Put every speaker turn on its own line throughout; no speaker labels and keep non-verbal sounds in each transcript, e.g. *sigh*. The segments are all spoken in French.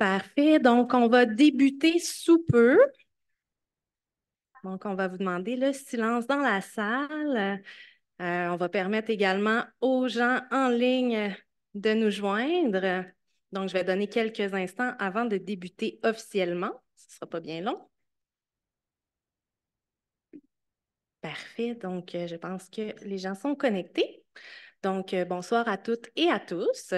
Parfait. Donc, on va débuter sous peu. Donc, on va vous demander le silence dans la salle. Euh, on va permettre également aux gens en ligne de nous joindre. Donc, je vais donner quelques instants avant de débuter officiellement. Ce ne sera pas bien long. Parfait. Donc, euh, je pense que les gens sont connectés. Donc, euh, bonsoir à toutes et à tous.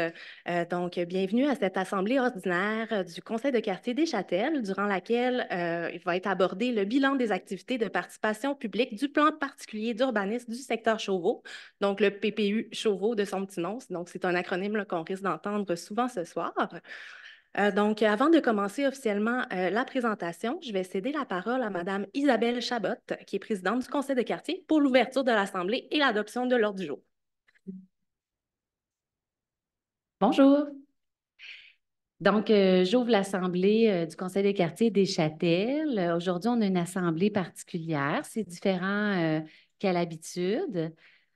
Euh, donc, bienvenue à cette assemblée ordinaire du Conseil de quartier des Châtels, durant laquelle euh, il va être abordé le bilan des activités de participation publique du plan particulier d'urbanisme du secteur Chauveau, donc le PPU Chauveau de son petit nom. Donc, c'est un acronyme qu'on risque d'entendre souvent ce soir. donc, avant de commencer officiellement la présentation, je vais céder la parole à Madame Isabelle Chabot, qui est présidente du Conseil de quartier, pour l'ouverture de l'Assemblée et l'adoption de l'ordre du jour.
Bonjour.
Donc, euh, j'ouvre l'assemblée euh, du Conseil des quartiers des Châtels. Euh, aujourd'hui, on a une assemblée particulière. C'est différent qu'à l'habitude.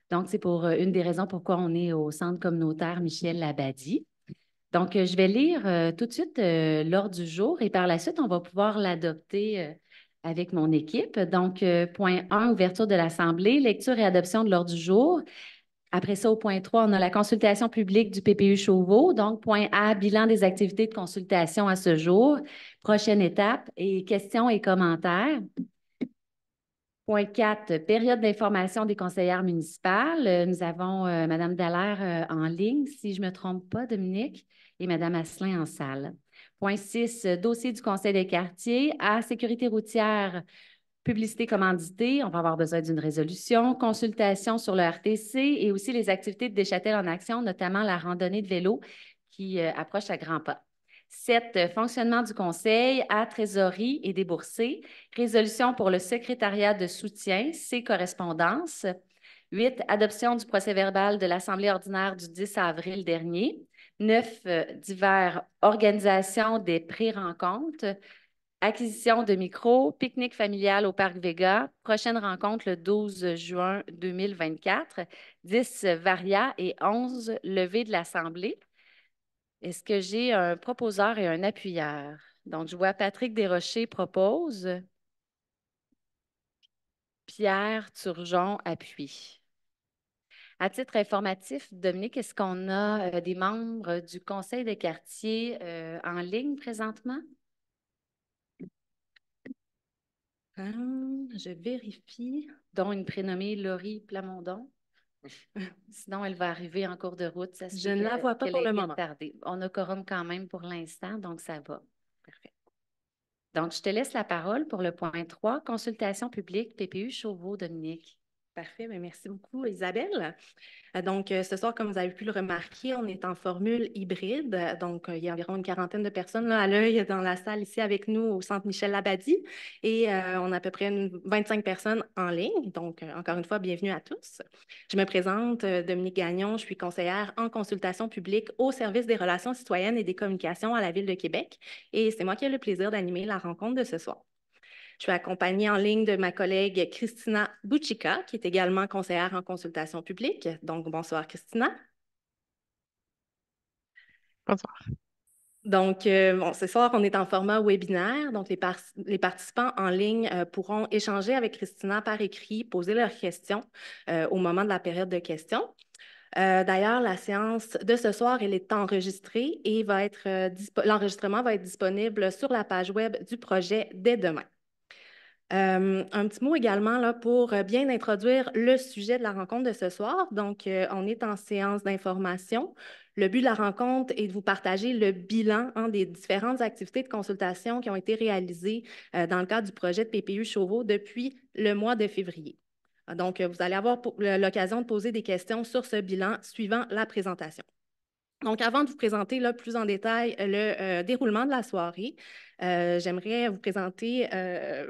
Donc, c'est pour une des raisons pourquoi on est au centre communautaire Michel Labadie. Donc, je vais lire tout de suite l'ordre du jour et par la suite, on va pouvoir l'adopter avec mon équipe. Donc, point 1, ouverture de l'assemblée, lecture et adoption de l'ordre du jour. Après ça, au point 3, on a la consultation publique du PPU Chauveau. Donc, point A, bilan des activités de consultation à ce jour. Prochaine étape, et questions et commentaires. Point 4, période d'information des conseillères municipales. Euh, nous avons euh, Madame Mme Dallaire euh, en ligne, si je ne me trompe pas, Dominique, et Madame Asselin en salle. Point 6, dossier du Conseil des quartiers. À sécurité routière, publicité commanditée, on va avoir besoin d'une résolution, consultation sur le RTC et aussi les activités de Déchâtel en action, notamment la randonnée de vélo qui euh, approche à grands pas. 7. Euh, fonctionnement du conseil à trésorerie et déboursé. Résolution pour le secrétariat de soutien, ses correspondances. 8. Adoption du procès verbal de l'Assemblée ordinaire du 10 avril dernier. 9. Euh, divers organisations des pré-rencontres. Acquisition de micro, pique-nique familial au Parc Vega, prochaine rencontre le 12 juin 2024, 10 Varia et 11 levée de l'Assemblée. Est-ce que j'ai un proposeur et un appuyeur? Donc, je vois Patrick Desrochers propose, Pierre Turgeon appuie. À titre informatif, Dominique, est-ce qu'on a euh, des membres du Conseil des quartiers euh, en ligne présentement? Ah, je vérifie, dont une prénommée Laurie Plamondon. *laughs* Sinon, elle va arriver en cours de route. je ne la vois pas pour le moment. On a quorum quand même pour l'instant, donc ça va. Parfait. Donc, je te laisse la parole pour le point 3, consultation publique PPU
Chauveau, Dominique. Parfait, ben, merci beaucoup Isabelle. Euh, donc, euh, ce soir, comme vous avez pu le remarquer, on est en formule hybride. Donc, euh, il y a environ une quarantaine de personnes là, à l'œil dans la salle ici avec nous au Centre Michel Labadie et on a à peu près une, 25 personnes en ligne. Donc, encore une fois, bienvenue à tous. Je me présente, Dominique Gagnon, je suis conseillère en consultation publique au service des relations citoyennes et des communications à la Ville de Québec et c'est moi qui ai le plaisir d'animer la rencontre de ce soir. Je suis accompagnée en ligne de ma collègue Christina Buchica, qui est également conseillère en consultation publique. Donc, bonsoir Christina. Bonsoir. Donc, euh, bon, ce soir, on est en format webinaire. Donc, les, participants en ligne euh, pourront échanger avec Christina par écrit, poser leurs questions euh, au moment de la période de questions. D'ailleurs, la séance de ce soir, elle est enregistrée et l'enregistrement va être disponible sur la page web du projet dès demain un petit mot également là, pour bien introduire le sujet de la rencontre de ce soir. Donc, on est en séance d'information. Le but de la rencontre est de vous partager le bilan hein, des différentes activités de consultation qui ont été réalisées dans le cadre du projet de PPU Chauveau depuis le mois de février. Donc, vous allez avoir l'occasion de poser des questions sur ce bilan suivant la présentation. Donc, avant de vous présenter plus en détail euh, le euh, déroulement de la soirée, euh, j'aimerais vous présenter,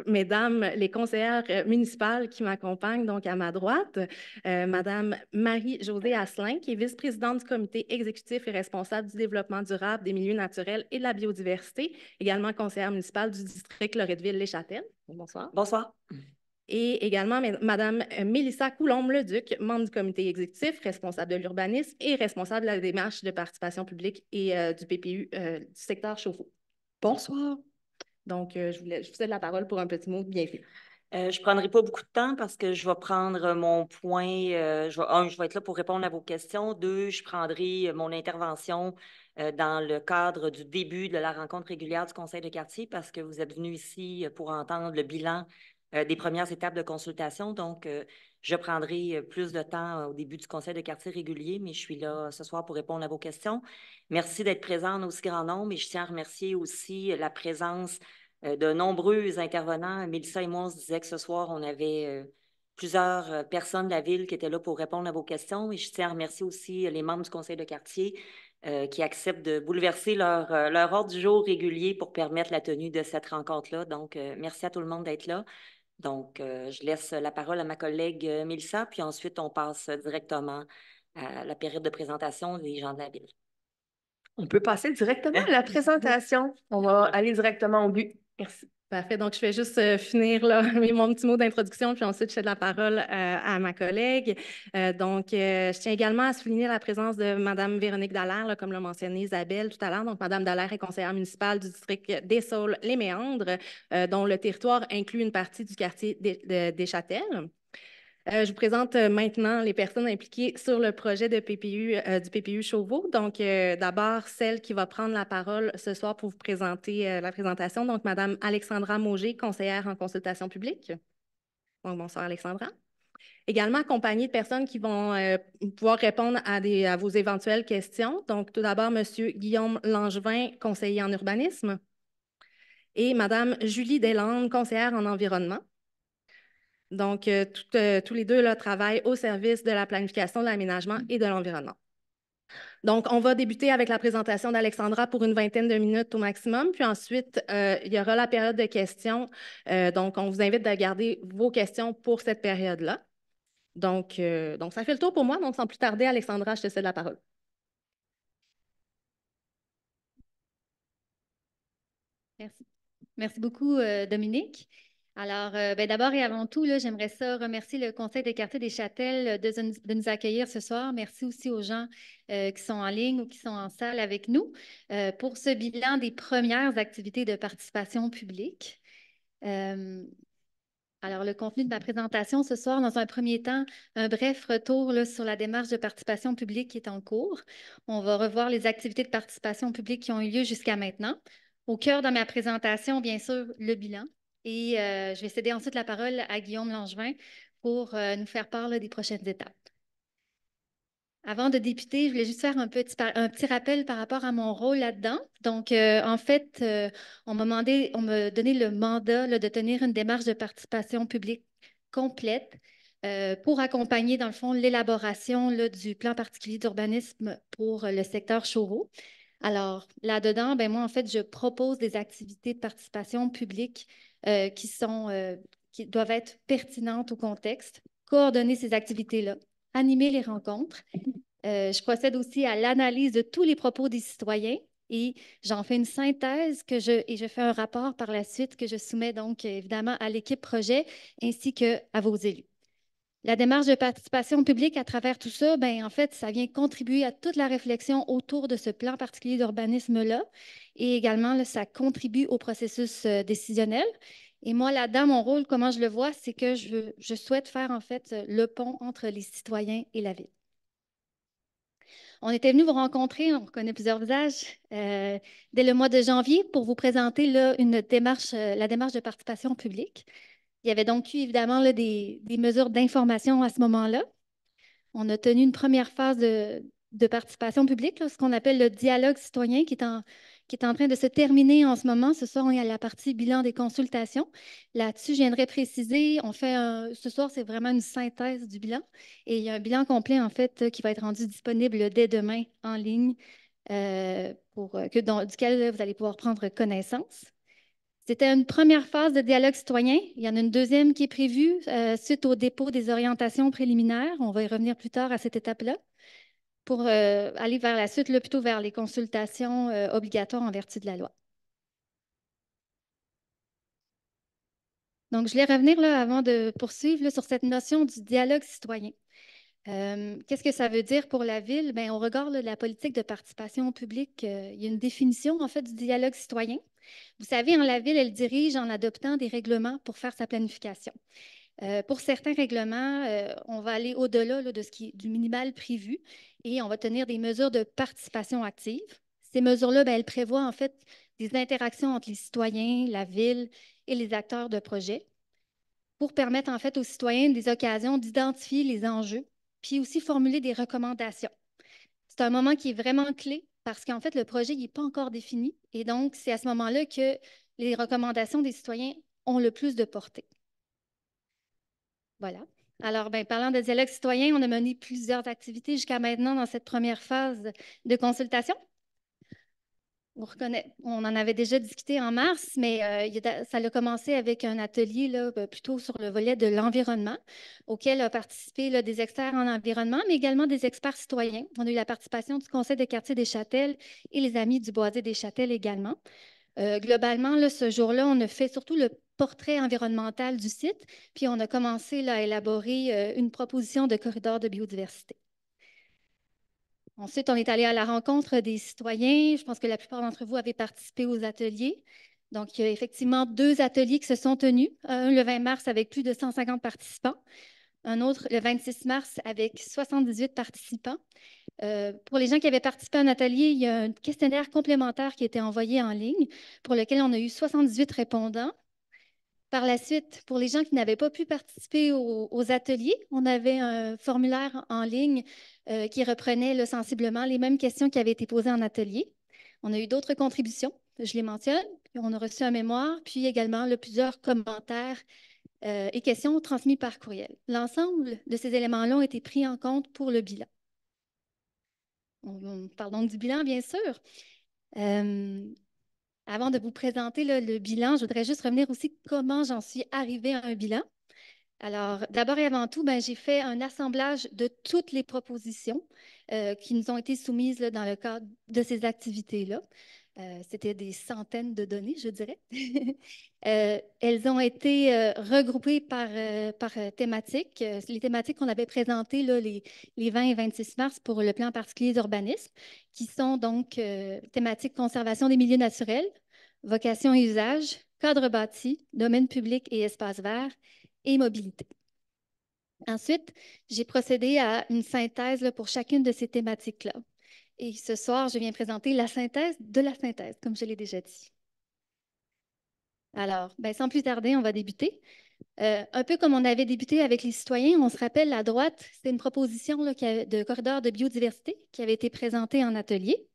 mesdames, les conseillères municipales qui m'accompagnent donc à ma droite. Madame Marie-Josée Asselin, qui est vice-présidente du comité exécutif et responsable du développement durable des milieux naturels et de la biodiversité, également conseillère municipale du district loretteville les Bonsoir. Bonsoir et également Mme euh, Mélissa Coulombe-Leduc, membre du comité exécutif, responsable de l'urbanisme et responsable de la démarche de participation publique et euh, du PPU euh, du secteur chauffe-eau. Bonsoir. Donc, je, voulais, je vous cède la parole pour un petit mot de
bienvenue. je ne prendrai pas beaucoup de temps parce que je vais prendre mon point. je vais, un, je vais être là pour répondre à vos questions. Deux, je prendrai mon intervention dans le cadre du début de la rencontre régulière du Conseil de quartier parce que vous êtes venu ici pour entendre le bilan euh, des premières étapes de consultation. Donc, euh, je prendrai euh, plus de temps au début du conseil de quartier régulier, mais je suis là ce soir pour répondre à vos questions. Merci d'être présent en aussi grand nombre et je tiens à remercier aussi la présence de nombreux intervenants. Mélissa et moi, on se disait que ce soir, on avait plusieurs personnes de la ville qui étaient là pour répondre à vos questions et je tiens à remercier aussi les membres du conseil de quartier qui acceptent de bouleverser leur, leur, ordre du jour régulier pour permettre la tenue de cette rencontre-là. Donc, merci à tout le monde d'être là. Donc, euh, je laisse la parole à ma collègue euh, Mélissa, puis ensuite, on passe directement à la période de présentation des gens de la ville.
On peut passer directement à la *laughs* présentation. On va aller directement au but. Merci. Parfait. Donc, je vais juste euh, finir là,
*laughs* mon petit mot d'introduction, puis ensuite, je cède la parole euh, à ma collègue. Euh, donc, je tiens également à souligner la présence de Mme Véronique Dallaire, comme l'a mentionné Isabelle tout à l'heure. Donc, Mme Dallaire est conseillère municipale du district des Saules-les-Méandres, dont le territoire inclut une partie du quartier des, des Châtels. Euh, je vous présente euh, maintenant les personnes impliquées sur le projet de PPU, euh, du PPU Chauveau. Donc, d'abord, celle qui va prendre la parole ce soir pour vous présenter la présentation. Donc, Madame Alexandra Mauger, conseillère en consultation publique. Donc, bonsoir, Alexandra. Également accompagnée de personnes qui vont pouvoir répondre à, à vos éventuelles questions. Donc, tout d'abord, Monsieur Guillaume Langevin, conseiller en urbanisme, et Madame Julie Deslandes, conseillère en environnement. Donc, euh, euh, tous les deux leur travaillent au service de la planification, de l'aménagement et de l'environnement. Donc, on va débuter avec la présentation d'Alexandra pour une vingtaine de minutes au maximum, puis ensuite, euh, il y aura la période de questions. donc, on vous invite à garder vos questions pour cette période-là. Donc, donc, ça fait le tour pour moi. Donc, sans
plus tarder, Alexandra, je te cède la parole. Merci. Merci beaucoup, Dominique. Alors, euh, ben, d'abord et avant tout, j'aimerais ça remercier le Conseil des quartiers des Châtels euh, de, nous accueillir ce soir. Merci aussi aux gens euh, qui sont en ligne ou qui sont en salle avec nous pour ce bilan des premières activités de participation publique. alors, le contenu de ma présentation ce soir, dans un premier temps, un bref retour sur la démarche de participation publique qui est en cours. On va revoir les activités de participation publique qui ont eu lieu jusqu'à maintenant. Au cœur de ma présentation, bien sûr, le bilan et euh, je vais céder ensuite la parole à Guillaume Langevin pour euh, nous faire part des prochaines étapes. Avant de débuter, je voulais juste faire un petit, rappel par rapport à mon rôle là-dedans. Donc, euh, en fait, on m'a demandé, on donné le mandat de tenir une démarche de participation publique complète pour accompagner, dans le fond, l'élaboration du plan particulier d'urbanisme pour le secteur Chauveau. Alors, là-dedans, ben, moi, en fait, je propose des activités de participation publique euh, qui, sont, euh, qui doivent être pertinentes au contexte, coordonner ces activités-là, animer les rencontres. Euh, je procède aussi à l'analyse de tous les propos des citoyens et j'en fais une synthèse que je, et je fais un rapport par la suite que je soumets donc évidemment à l'équipe projet ainsi qu'à vos élus. La démarche de participation publique à travers tout ça, ben, en fait, ça vient contribuer à toute la réflexion autour de ce plan particulier d'urbanisme-là. Et également, ça contribue au processus euh, décisionnel. Et moi, là-dedans, mon rôle, comment je le vois, c'est que je, souhaite faire, en fait, le pont entre les citoyens et la ville. On était venu vous rencontrer, on reconnaît plusieurs visages, euh, dès le mois de janvier pour vous présenter euh, la démarche de participation publique. Il y avait donc eu évidemment des, mesures d'information à ce moment-là. On a tenu une première phase de, participation publique, ce qu'on appelle le dialogue citoyen, qui est, en, train de se terminer en ce moment. Ce soir, on est à la partie bilan des consultations. Là-dessus, je viendrai préciser, on fait ce soir, c'est vraiment une synthèse du bilan. Et il y a un bilan complet, en fait, qui va être rendu disponible dès demain en ligne, euh, pour, que, duquel vous allez pouvoir prendre connaissance. C'était une première phase de dialogue citoyen. Il y en a une deuxième qui est prévue euh, suite au dépôt des orientations préliminaires. On va y revenir plus tard à cette étape-là pour euh, aller vers la suite, plutôt vers les consultations euh, obligatoires en vertu de la loi. Donc, je vais revenir là, avant de poursuivre sur cette notion du dialogue citoyen. Euh, qu'est-ce que ça veut dire pour la ville? Ben, au regard de la politique de participation publique, euh, il y a une définition en fait du dialogue citoyen. Vous savez, en hein, la ville, elle dirige en adoptant des règlements pour faire sa planification. Euh, pour certains règlements, on va aller au-delà de ce qui est du minimal prévu et on va tenir des mesures de participation active. Ces mesures-là, ben, elles prévoient en fait des interactions entre les citoyens, la ville et les acteurs de projet pour permettre en fait aux citoyens des occasions d'identifier les enjeux puis aussi formuler des recommandations. C'est un moment qui est vraiment clé parce qu'en fait, le projet n'est pas encore défini et donc c'est à ce moment-là que les recommandations des citoyens ont le plus de portée. Voilà. Alors, ben, parlant de dialogue citoyen, on a mené plusieurs activités jusqu'à maintenant dans cette première phase de consultation on, reconnaît, on en avait déjà discuté en mars, mais euh, ça a commencé avec un atelier là, euh, plutôt sur le volet de l'environnement, auquel ont participé des experts en environnement, mais également des experts citoyens. On a eu la participation du Conseil des quartiers des Châtels et les Amis du Boisé des Châtels également. Euh, globalement, ce jour-là, on a fait surtout le portrait environnemental du site, puis on a commencé à élaborer une proposition de corridor de biodiversité. Ensuite, on est allé à la rencontre des citoyens. Je pense que la plupart d'entre vous avaient participé aux ateliers. Donc, il effectivement deux ateliers qui se sont tenus. Un le 20 mars avec plus de 150 participants. Un autre le 26 mars avec 78 participants. Euh, pour les gens qui avaient participé à un atelier, il y a un questionnaire complémentaire qui était envoyé en ligne pour lequel on a eu 78 répondants par la suite, pour les gens qui n'avaient pas pu participer aux, ateliers, on avait un formulaire en ligne euh, qui reprenait sensiblement les mêmes questions qui avaient été posées en atelier. On a eu d'autres contributions, je les mentionne, on a reçu un mémoire, puis également plusieurs commentaires euh, et questions transmis par courriel. L'ensemble de ces éléments-là ont été pris en compte pour le bilan. On, parle donc du bilan, bien sûr. Euh, avant de vous présenter le bilan, je voudrais juste revenir aussi comment j'en suis arrivée à un bilan. Alors, d'abord et avant tout, ben, j'ai fait un assemblage de toutes les propositions euh, qui nous ont été soumises dans le cadre de ces activités-là. Euh, c'était des centaines de données, je dirais. *laughs* Euh, elles ont été euh, regroupées par, thématiques. les thématiques qu'on avait présentées là, les, 20 et 26 mars pour le plan particulier d'urbanisme, qui sont donc thématiques conservation des milieux naturels, vocation et usage, cadre bâti, domaine public et espace vert et mobilité. Ensuite, j'ai procédé à une synthèse pour chacune de ces thématiques-là. Et ce soir, je viens présenter la synthèse de la synthèse, comme je l'ai déjà dit. Alors, ben, sans plus tarder, on va débuter. Euh, un peu comme on avait débuté avec les citoyens, on se rappelle, à droite, c'est une proposition de corridor de biodiversité qui avait été présentée en atelier.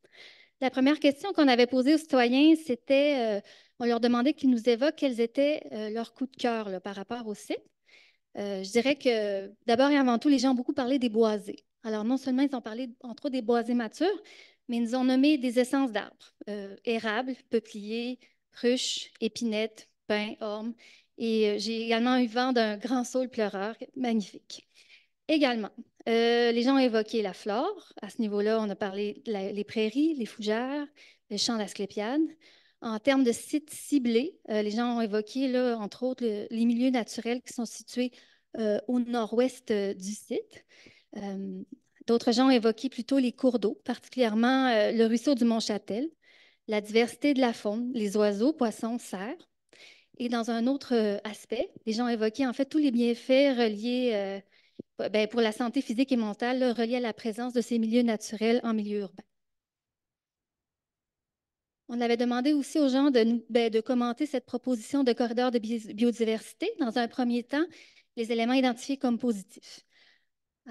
La première question qu'on avait posée aux citoyens, c'était, euh, on leur demandait qu'ils nous évoquent quels étaient euh, leurs coups de cœur par rapport au site. Euh, je dirais que d'abord et avant tout, les gens ont beaucoup parlé des boisés. Alors, non seulement ils ont parlé entre autres des boisés matures, mais ils ont nommé des essences d'arbres euh, érables, peupliers, ruches, épinettes, pin, ormes. Et euh, j'ai également eu vent d'un grand saule pleureur magnifique. Également, les gens ont évoqué la flore. À ce niveau-là, on a parlé des prairies, les fougères, les champs d'asclépiades. En termes de sites ciblés, euh, les gens ont évoqué, entre autres, les milieux naturels qui sont situés euh, au nord-ouest euh, du site. D'autres gens ont évoqué plutôt les cours d'eau, particulièrement le ruisseau du Mont-Châtel, la diversité de la faune, les oiseaux, poissons, cerfs. Et dans un autre aspect, les gens ont évoqué en fait tous les bienfaits reliés ben, pour la santé physique et mentale, reliés à la présence de ces milieux naturels en milieu urbain. On avait demandé aussi aux gens de, ben, commenter cette proposition de corridor de biodiversité. Dans un premier temps, les éléments identifiés comme positifs.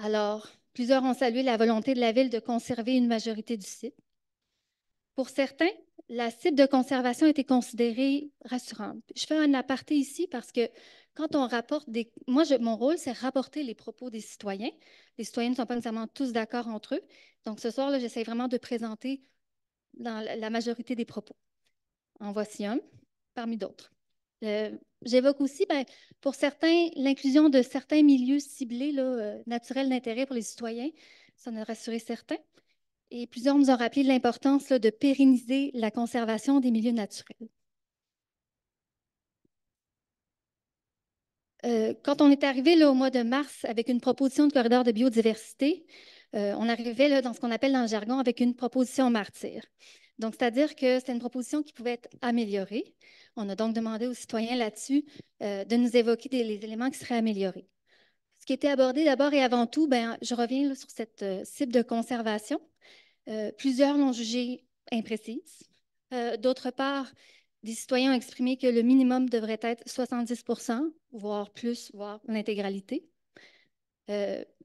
Alors, plusieurs ont salué la volonté de la Ville de conserver une majorité du site. Pour certains, la site de conservation était considérée rassurante. Je fais un aparté ici parce que quand on rapporte des... Moi, mon rôle, c'est rapporter les propos des citoyens. Les citoyens ne sont pas nécessairement tous d'accord entre eux. Donc, ce soir j'essaie vraiment de présenter dans la majorité des propos. En voici un parmi d'autres. Euh, j'évoque aussi, ben, pour certains, l'inclusion de certains milieux ciblés là, euh, naturels d'intérêt pour les citoyens. Ça en a rassuré certains. Et plusieurs nous ont rappelé l'importance de pérenniser la conservation des milieux naturels. Euh, quand on est arrivé là, au mois de mars avec une proposition de corridor de biodiversité, euh, on arrivait là, dans ce qu'on appelle dans le jargon avec une proposition martyre Donc, c'est-à-dire que c'est une proposition qui pouvait être améliorée. On a donc demandé aux citoyens là-dessus euh, de nous évoquer des, les éléments qui seraient améliorés. Ce qui était abordé d'abord et avant tout, ben, je reviens sur cette euh, cible de conservation. plusieurs l'ont jugée imprécise. D'autre part, des citoyens ont exprimé que le minimum devrait être 70 voire plus, voire l'intégralité.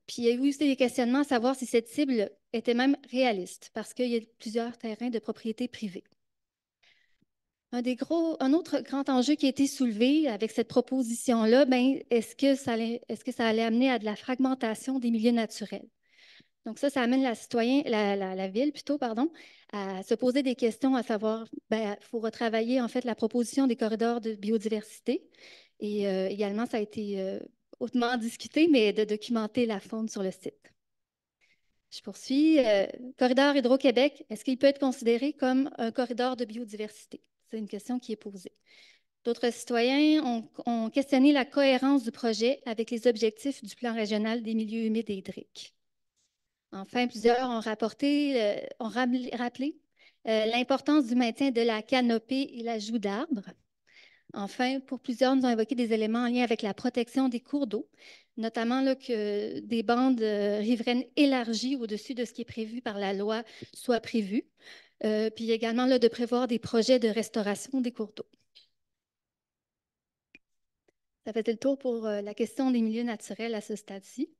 Puis il y a eu aussi des questionnements à savoir si cette cible était même réaliste, parce qu'il y a plusieurs terrains de propriété privée. Un, autre grand enjeu qui a été soulevé avec cette proposition-là, ben, est-ce que, ça allait, amener à de la fragmentation des milieux naturels? Donc ça, ça amène la, citoyen, la, ville plutôt, pardon, à se poser des questions, à savoir, il ben, faut retravailler en fait la proposition des corridors de biodiversité. Et euh, également, ça a été euh, hautement discuté, mais de documenter la faune sur le site. Je poursuis. Euh, corridor Hydro-Québec, est-ce qu'il peut être considéré comme un corridor de biodiversité? C'est une question qui est posée. D'autres citoyens ont, questionné la cohérence du projet avec les objectifs du plan régional des milieux humides et hydriques. Enfin, plusieurs ont, rapporté, euh, ont rappelé euh, l'importance du maintien de la canopée et l'ajout d'arbres. Enfin, pour plusieurs, nous avons évoqué des éléments en lien avec la protection des cours d'eau, notamment que des bandes euh, riveraines élargies au-dessus de ce qui est prévu par la loi soient prévues, euh, puis également là, de prévoir des projets de restauration des cours d'eau. Ça fait le tour pour euh, la question des milieux naturels à ce stade-ci.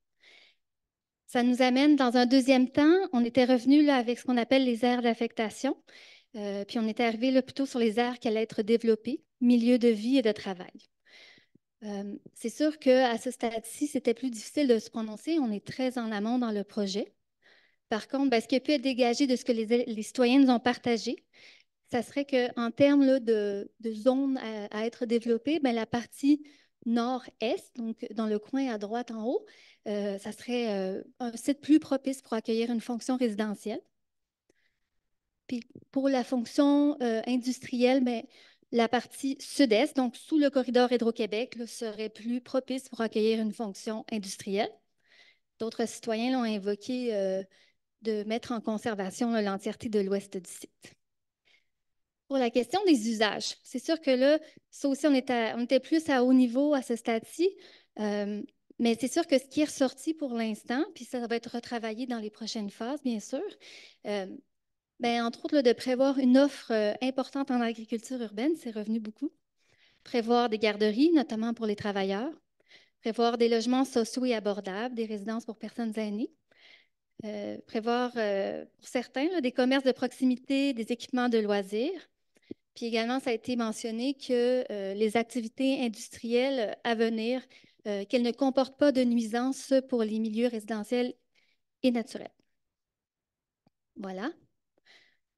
Ça nous amène dans un deuxième temps, on était revenu là avec ce qu'on appelle les aires d'affectation, puis on était arrivé plutôt sur les aires qui allaient être développées milieu de vie et de travail. Euh, c'est sûr qu'à ce stade-ci, c'était plus difficile de se prononcer. On est très en amont dans le projet. Par contre, ben, ce qui a pu être dégagé de ce que les, citoyennes nous ont partagé, ça serait qu'en termes de, zones à, être développées, ben, la partie nord-est, donc dans le coin à droite en haut, ce euh, ça serait euh, un site plus propice pour accueillir une fonction résidentielle. Puis pour la fonction industrielle, ben, la partie sud-est, donc sous le corridor Hydro-Québec, serait plus propice pour accueillir une fonction industrielle. D'autres citoyens l'ont invoqué euh, de mettre en conservation l'entièreté de l'ouest du site. Pour la question des usages, c'est sûr que là, ça aussi, on, était, plus à haut niveau à ce stade-ci, euh, mais c'est sûr que ce qui est ressorti pour l'instant, puis ça va être retravaillé dans les prochaines phases, bien sûr, euh, ben, entre autres, de prévoir une offre euh, importante en agriculture urbaine, c'est revenu beaucoup. Prévoir des garderies, notamment pour les travailleurs. Prévoir des logements sociaux et abordables, des résidences pour personnes âgées. Euh, prévoir, euh, pour certains, des commerces de proximité, des équipements de loisirs. Puis également, ça a été mentionné que les activités industrielles à venir, qu'elles ne comportent pas de nuisances pour les milieux résidentiels et naturels. Voilà.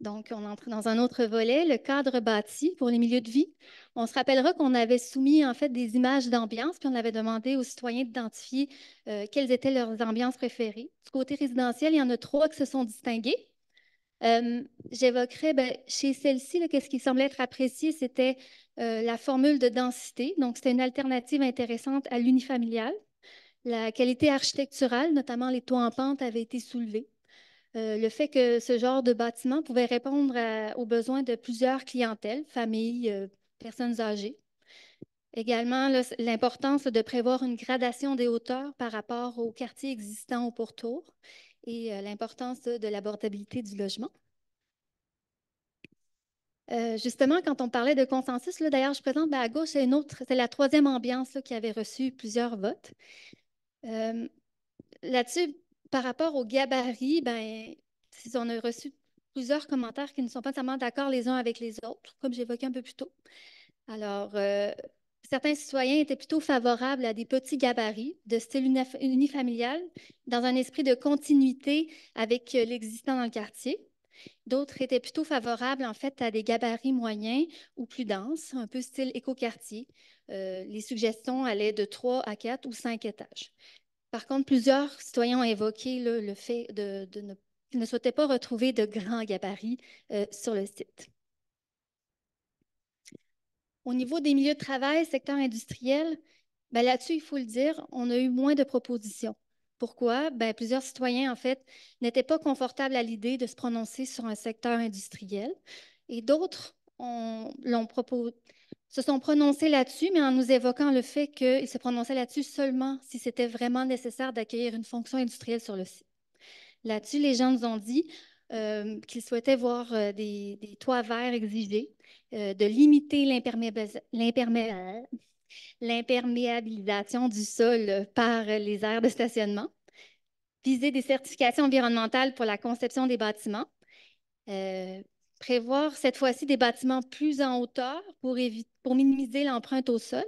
Donc, on entre dans un autre volet, le cadre bâti pour les milieux de vie. On se rappellera qu'on avait soumis en fait des images d'ambiance, puis on avait demandé aux citoyens d'identifier euh, quelles étaient leurs ambiances préférées. Du côté résidentiel, il y en a trois qui se sont distinguées. Euh, j'évoquerai ben, chez celle-ci, qu'est-ce qui semblait être apprécié, c'était euh, la formule de densité. Donc, c'était une alternative intéressante à l'unifamilial. La qualité architecturale, notamment les toits en pente, avait été soulevée. Euh, le fait que ce genre de bâtiment pouvait répondre aux besoins de plusieurs clientèles, familles, euh, personnes âgées. Également, l'importance de prévoir une gradation des hauteurs par rapport aux quartiers existants au pourtour et euh, l'importance de l'abordabilité du logement. justement, quand on parlait de consensus, d'ailleurs, je présente ben, à gauche, une autre, c'est la troisième ambiance qui avait reçu plusieurs votes. là-dessus, par rapport aux gabarits, ben, on a reçu plusieurs commentaires qui ne sont pas nécessairement d'accord les uns avec les autres, comme j'évoquais un peu plus tôt. Alors, euh, certains citoyens étaient plutôt favorables à des petits gabarits de style unifamilial, dans un esprit de continuité avec euh, l'existant dans le quartier. D'autres étaient plutôt favorables, en fait, à des gabarits moyens ou plus denses, un peu style écoquartier. Euh, les suggestions allaient de 3 à 4 ou cinq étages. Par contre, plusieurs citoyens ont évoqué le fait de, ne, qu'ils ne souhaitaient pas retrouver de grands gabarits euh, sur le site. Au niveau des milieux de travail, secteur industriel, ben, là-dessus, il faut le dire, on a eu moins de propositions. Pourquoi? Ben, plusieurs citoyens, en fait, n'étaient pas confortables à l'idée de se prononcer sur un secteur industriel et d'autres l'ont proposé se sont prononcés là-dessus, mais en nous évoquant le fait qu'ils se prononçaient là-dessus seulement si c'était vraiment nécessaire d'accueillir une fonction industrielle sur le site. Là-dessus, les gens nous ont dit euh, qu'ils souhaitaient voir euh, des, toits verts exigés, euh, de limiter l'imperméabilisation du sol par les aires de stationnement, viser des certifications environnementales pour la conception des bâtiments, prévoir cette fois-ci des bâtiments plus en hauteur pour, pour minimiser l'empreinte au sol.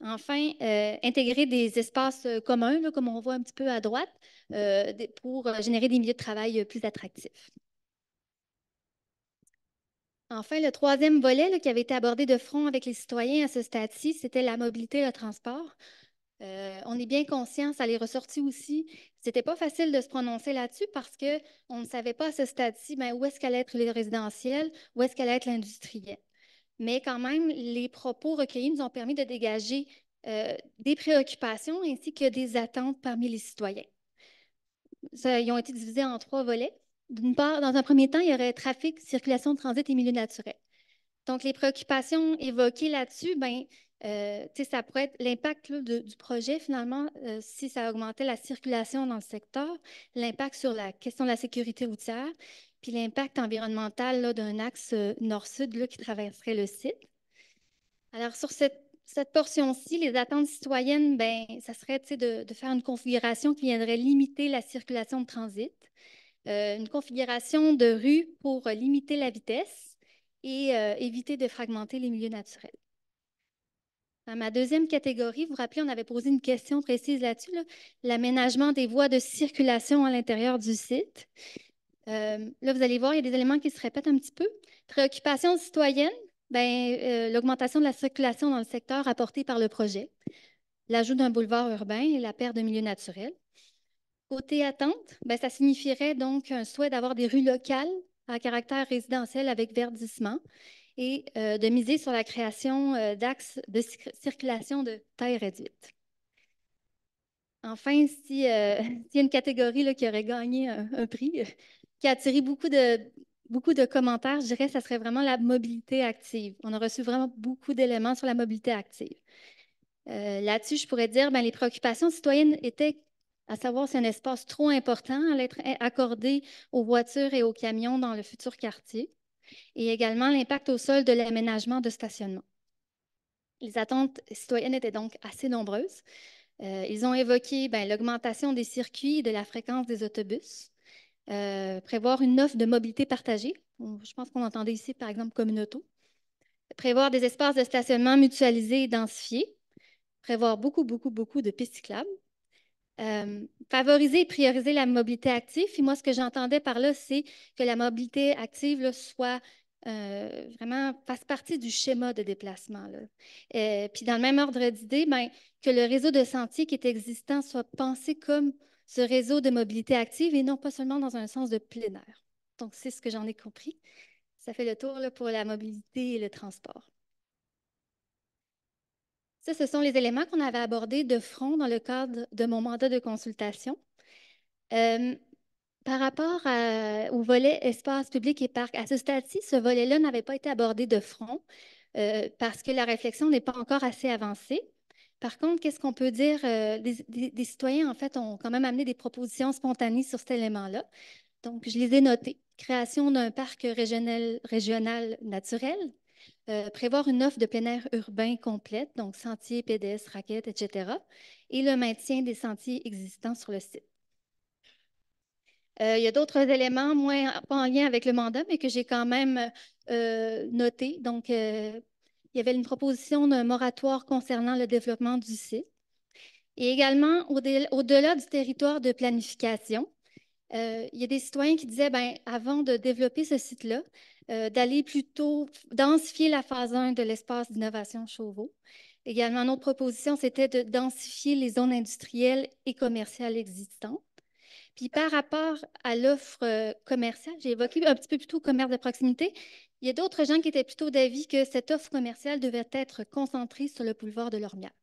Enfin, euh, intégrer des espaces euh, communs, comme on voit un petit peu à droite, euh, pour générer des milieux de travail plus attractifs. Enfin, le troisième volet qui avait été abordé de front avec les citoyens à ce stade-ci, c'était la mobilité et le transport. Euh, on est bien conscient, ça les ressorti aussi. C'était pas facile de se prononcer là-dessus parce qu'on ne savait pas à ce stade-ci ben, où est-ce allait être les résidentiel, où est-ce allait être l'industriel. Mais quand même, les propos recueillis nous ont permis de dégager euh, des préoccupations ainsi que des attentes parmi les citoyens. Ça, ils ont été divisés en trois volets. D'une part, dans un premier temps, il y aurait trafic, circulation, transit et milieu naturel. Donc, les préoccupations évoquées là-dessus, ben, euh, ça pourrait être l'impact du projet, finalement, euh, si ça augmentait la circulation dans le secteur, l'impact sur la question de la sécurité routière, puis l'impact environnemental d'un axe euh, nord-sud qui traverserait le site. Alors, sur cette, cette portion-ci, les attentes citoyennes, ben, ça serait de, faire une configuration qui viendrait limiter la circulation de transit, une configuration de rue pour limiter la vitesse et éviter de fragmenter les milieux naturels ma deuxième catégorie, vous vous rappelez, on avait posé une question précise là-dessus, l'aménagement des voies de circulation à l'intérieur du site. Euh, là, vous allez voir, il y a des éléments qui se répètent un petit peu. Préoccupation citoyenne, ben, euh, l'augmentation de la circulation dans le secteur apportée par le projet, l'ajout d'un boulevard urbain et la perte de milieux naturels. Côté attente, ben, ça signifierait donc un souhait d'avoir des rues locales à caractère résidentiel avec verdissement et euh, de miser sur la création euh, d'axes de circulation de taille réduite. Enfin, euh, *laughs* s'il y a une catégorie qui aurait gagné un, prix, qui a attiré beaucoup de, beaucoup de commentaires, je dirais que ce serait vraiment la mobilité active. On a reçu vraiment beaucoup d'éléments sur la mobilité active. Là-dessus, je pourrais dire que ben, les préoccupations citoyennes étaient à savoir si un espace trop important allait être accordé aux voitures et aux camions dans le futur quartier et également l'impact au sol de l'aménagement de stationnement. Les attentes citoyennes étaient donc assez nombreuses. Euh, ils ont évoqué ben, l'augmentation des circuits et de la fréquence des autobus, euh, prévoir une offre de mobilité partagée. Je pense qu'on entendait ici, par exemple, communautaux. Prévoir des espaces de stationnement mutualisés et densifiés. Prévoir beaucoup, beaucoup, beaucoup de pistes cyclables. Euh, favoriser et prioriser la mobilité active. Et moi, ce que j'entendais par là, c'est que la mobilité active soit euh, vraiment fasse partie du schéma de déplacement. Euh, puis dans le même ordre d'idée, ben, que le réseau de sentiers qui est existant soit pensé comme ce réseau de mobilité active et non pas seulement dans un sens de plein air. Donc, c'est ce que j'en ai compris. Ça fait le tour pour la mobilité et le transport. Ça, ce sont les éléments qu'on avait abordés de front dans le cadre de mon mandat de consultation. Euh, par rapport au volet espace public et parc, à ce stade-ci, ce volet-là n'avait pas été abordé de front euh, parce que la réflexion n'est pas encore assez avancée. Par contre, qu'est-ce qu'on peut dire? Euh, des, citoyens, en fait, ont quand même amené des propositions spontanées sur cet élément-là. Donc, je les ai notées. Création d'un parc régional naturel, euh, prévoir une offre de plein air urbain complète, donc sentiers, pédestres, raquettes, etc., et le maintien des sentiers existants sur le site. Euh, il y a d'autres éléments, moins pas en lien avec le mandat, mais que j'ai quand même euh, noté. Donc, euh, il y avait une proposition d'un moratoire concernant le développement du site. Et également, au-delà du territoire de planification, il y a des citoyens qui disaient, ben, avant de développer ce site-là, euh, d'aller plutôt densifier la phase 1 de l'espace d'innovation Chauveau. Également, notre proposition, c'était de densifier les zones industrielles et commerciales existantes. Puis par rapport à l'offre euh, commerciale, j'ai évoqué un petit peu plus commerce de proximité. Il y a d'autres gens qui étaient plutôt d'avis que cette offre commerciale devait être concentrée sur le boulevard de l'Ormière.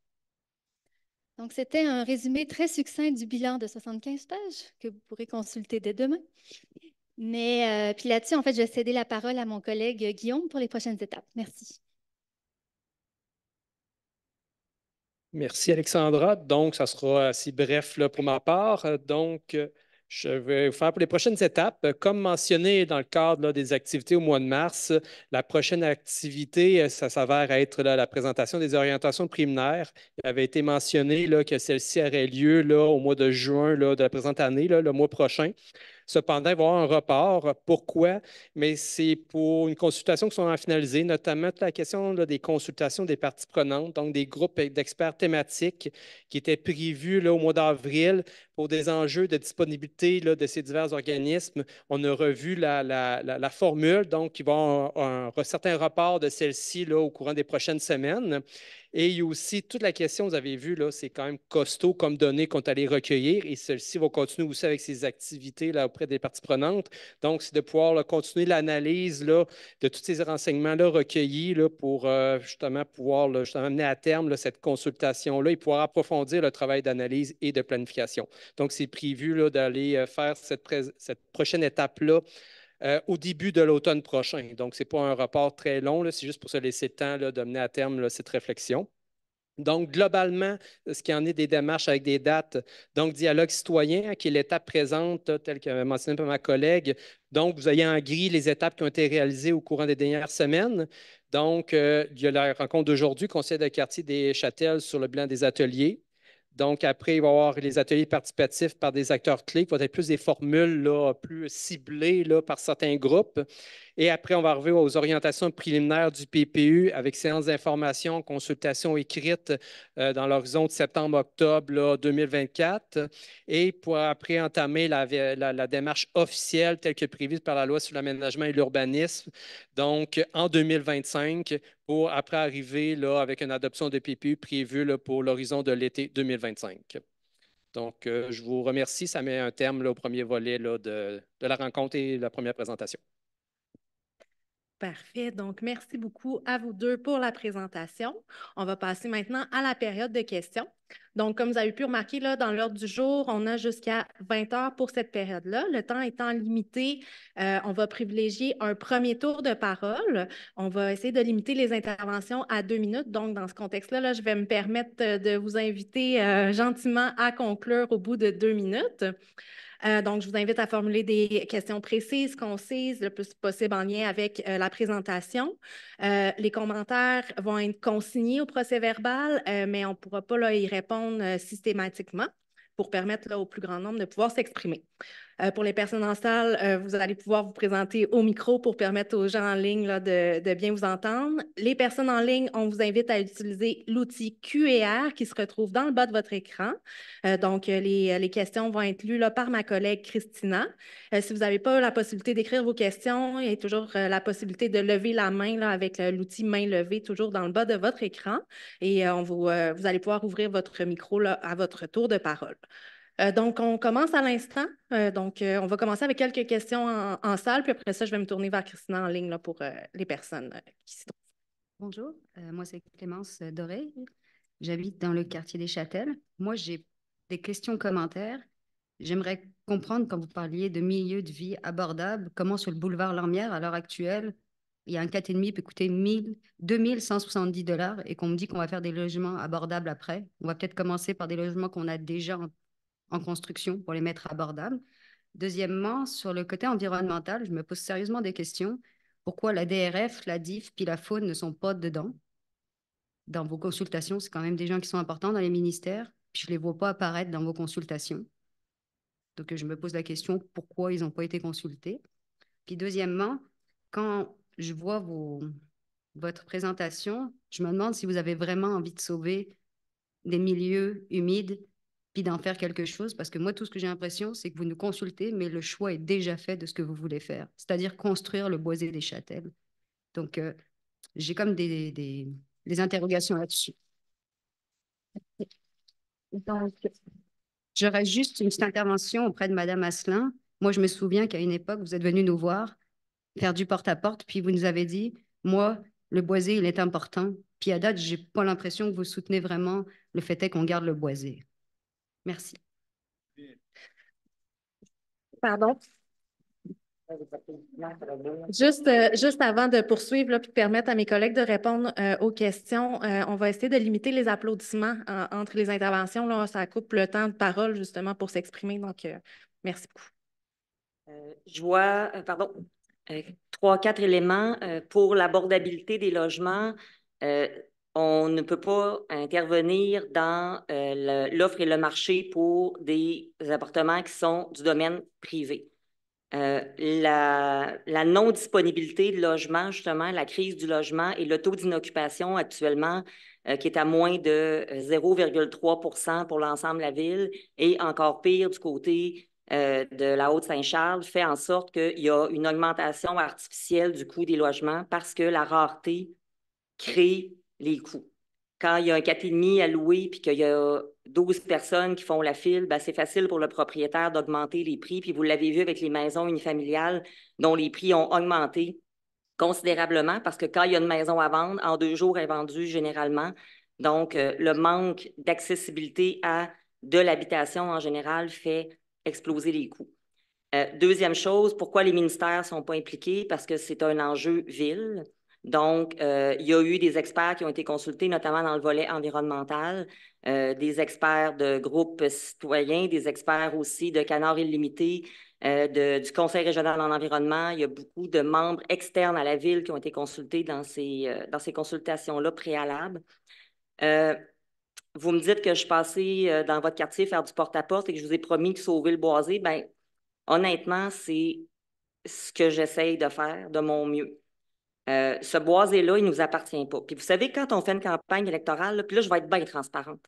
Donc, c'était un résumé très succinct du bilan de 75 pages que vous pourrez consulter dès demain. Mais euh, puis là-dessus, en fait, je vais céder la parole à mon collègue euh, Guillaume pour les prochaines étapes. Merci.
Merci Alexandra. Donc, ça sera assez bref pour ma part. Donc, je vais vous faire pour les prochaines étapes. Comme mentionné dans le cadre des activités au mois de mars, la prochaine activité, euh, ça s'avère être la présentation des orientations primaires. Il avait été mentionné que celle-ci aurait lieu au mois de juin de la présente année, le mois prochain. Cependant, il va y avoir un report. Pourquoi? Mais c'est pour une consultation qui sont en finaliser, notamment la question des consultations des parties prenantes, donc des groupes d'experts thématiques qui étaient prévus là, au mois d'avril pour des enjeux de disponibilité de ces divers organismes. On a revu la, formule, donc il va y avoir un, certain report de celle-ci au courant des prochaines semaines. Et il y a aussi toute la question, vous avez vu, c'est quand même costaud comme données qu'on est recueillir et celle-ci va continuer aussi avec ces activités là, des parties prenantes. Donc, c'est de pouvoir continuer l'analyse de tous ces renseignements-là recueillis là, pour euh, justement pouvoir mener à terme cette consultation-là et pouvoir approfondir le travail d'analyse et de planification. Donc, c'est prévu d'aller euh, faire cette, cette prochaine étape-là euh, au début de l'automne prochain. Donc, ce n'est pas un rapport très long, c'est juste pour se laisser le temps de mener à terme cette réflexion. Donc, globalement, ce qui en est des démarches avec des dates. Donc, dialogue citoyen, hein, qui est l'étape présente, euh, telle que mentionné par ma collègue. Donc, vous avez en gris les étapes qui ont été réalisées au courant des dernières semaines. Donc, euh, il y a la rencontre d'aujourd'hui, conseil de quartier des Châtels sur le bilan des ateliers. Donc, après, il va y avoir les ateliers participatifs par des acteurs clés, qui vont être plus des formules plus ciblées là, par certains groupes. Et après, on va arriver aux orientations préliminaires du PPU avec séances d'information, consultation écrite euh, dans l'horizon de septembre-octobre 2024. Et pour après entamer la, démarche officielle telle que prévue par la loi sur l'aménagement et l'urbanisme, donc en 2025, pour après arriver là, avec une adoption de PPU prévue pour l'horizon de l'été 2025. Donc, euh, je vous remercie. Ça met un terme au premier volet de, de la rencontre et la première présentation.
Parfait. Donc, merci beaucoup à vous deux pour la présentation. On va passer maintenant à la période de questions. Donc, comme vous avez pu remarquer, là, dans l'ordre du jour, on a jusqu'à 20 heures pour cette période-là. Le temps étant limité, euh, on va privilégier un premier tour de parole. On va essayer de limiter les interventions à deux minutes. Donc, dans ce contexte-là, je vais me permettre de vous inviter euh, gentiment à conclure au bout de deux minutes. Euh, donc, je vous invite à formuler des questions précises, concises, le plus possible en lien avec euh, la présentation. Euh, les commentaires vont être consignés au procès verbal, mais on ne pourra pas y répondre systématiquement pour permettre au plus grand nombre de pouvoir s'exprimer. Euh, pour les personnes en salle, euh, vous allez pouvoir vous présenter au micro pour permettre aux gens en ligne de, bien vous entendre. Les personnes en ligne, on vous invite à utiliser l'outil QR qui se retrouve dans le bas de votre écran. Euh, donc, les, questions vont être lues là, par ma collègue Christina. si vous n'avez pas la possibilité d'écrire vos questions, il y a toujours la possibilité de lever la main là, avec l'outil main levée toujours dans le bas de votre écran et vous, allez pouvoir ouvrir votre micro à votre tour de parole. Euh, donc, on commence à l'instant. Euh, donc, euh, on va commencer avec quelques questions en, salle, puis après ça, je vais me tourner vers Christina en ligne là, pour les personnes qui s'y trouvent.
Bonjour, moi c'est Clémence Doré. J'habite dans le quartier des Châtels. Moi, j'ai des questions commentaires. J'aimerais comprendre, quand vous parliez de milieu de vie abordable, comment sur le boulevard Larmière, à l'heure actuelle, il y a un 4,5 peut coûter 1000, 2170 dollars et qu'on me dit qu'on va faire des logements abordables après. On va peut-être commencer par des logements qu'on a déjà en en construction pour les mettre abordables. Deuxièmement, sur le côté environnemental, je me pose sérieusement des questions. Pourquoi la DRF, la DIF, puis la faune ne sont pas dedans Dans vos consultations, c'est quand même des gens qui sont importants dans les ministères, puis je ne les vois pas apparaître dans vos consultations. Donc, je me pose la question pourquoi ils n'ont pas été consultés. Puis, deuxièmement, quand je vois vos, votre présentation, je me demande si vous avez vraiment envie de sauver des milieux humides puis d'en faire quelque chose, parce que moi, tout ce que j'ai l'impression, c'est que vous nous consultez, mais le choix est déjà fait de ce que vous voulez faire, c'est-à-dire construire le boisé des châtels. Donc, euh, j'ai comme des, des, interrogations là-dessus. j'aurais juste une petite intervention auprès de Madame Asselin. Moi, je me souviens qu'à une époque, vous êtes venu nous voir, faire du porte-à-porte, -porte, puis vous nous avez dit, moi, le boisé, il est important. Puis à date, je n'ai pas l'impression que vous soutenez vraiment le fait qu'on garde le boisé. Merci. Pardon?
Juste, euh, juste avant de poursuivre et permettre à mes collègues de répondre euh, aux questions, euh, on va essayer de limiter les applaudissements entre les interventions. Là, ça coupe le temps de parole justement pour s'exprimer. Donc, merci beaucoup.
je vois, pardon, trois, quatre éléments pour l'abordabilité des logements on ne peut pas intervenir dans euh, l'offre et le marché pour des appartements qui sont du domaine privé. Euh, la, non-disponibilité de logement, justement, la crise du logement et le taux d'inoccupation actuellement euh, qui est à moins de 0,3 pour l'ensemble de la ville et encore pire du côté de la Haute-Saint-Charles fait en sorte qu'il y a une augmentation artificielle du coût des logements parce que la rareté crée les coûts. Quand il y a un 4,5 à louer puis qu'il y a 12 personnes qui font la file, ben, c'est facile pour le propriétaire d'augmenter les prix. Puis vous l'avez vu avec les maisons unifamiliales dont les prix ont augmenté considérablement parce que quand il y a une maison à vendre, en deux jours, elle est vendue généralement. Donc, euh, le manque d'accessibilité à de l'habitation en général fait exploser les coûts. Euh, deuxième chose, pourquoi les ministères ne sont pas impliqués? Parce que c'est un enjeu ville. Donc, euh, il y a eu des experts qui ont été consultés, notamment dans le volet environnemental, euh, des experts de groupes citoyens, des experts aussi de Canard illimité, euh, du Conseil régional en environnement. Il y a beaucoup de membres externes à la ville qui ont été consultés dans ces, dans ces consultations-là préalables. vous me dites que je passais dans votre quartier faire du porte-à-porte et que je vous ai promis de sauver le boisé. Bien, honnêtement, c'est ce que j'essaye de faire de mon mieux. Euh, ce boisé-là, il ne nous appartient pas. Puis vous savez, quand on fait une campagne électorale, puis là, je vais être bien transparente.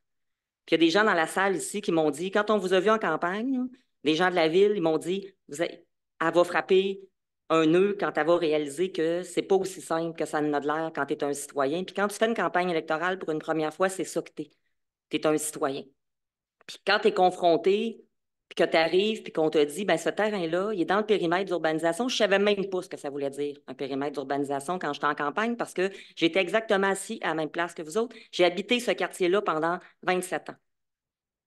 Puis il y a des gens dans la salle ici qui m'ont dit, quand on vous a vu en campagne, des gens de la ville, ils m'ont dit, vous avez, elle va frapper un nœud quand elle va réaliser que c'est pas aussi simple que ça n'a de l'air quand tu es un citoyen. Puis quand tu fais une campagne électorale pour une première fois, c'est ça que tu es. Tu es un citoyen. Puis quand tu es confronté que tu arrives puis qu'on te dit, ben ce terrain-là, il est dans le périmètre d'urbanisation. Je ne savais même pas ce que ça voulait dire, un périmètre d'urbanisation, quand j'étais en campagne, parce que j'étais exactement assis à la même place que vous autres. J'ai habité ce quartier-là pendant 27 ans.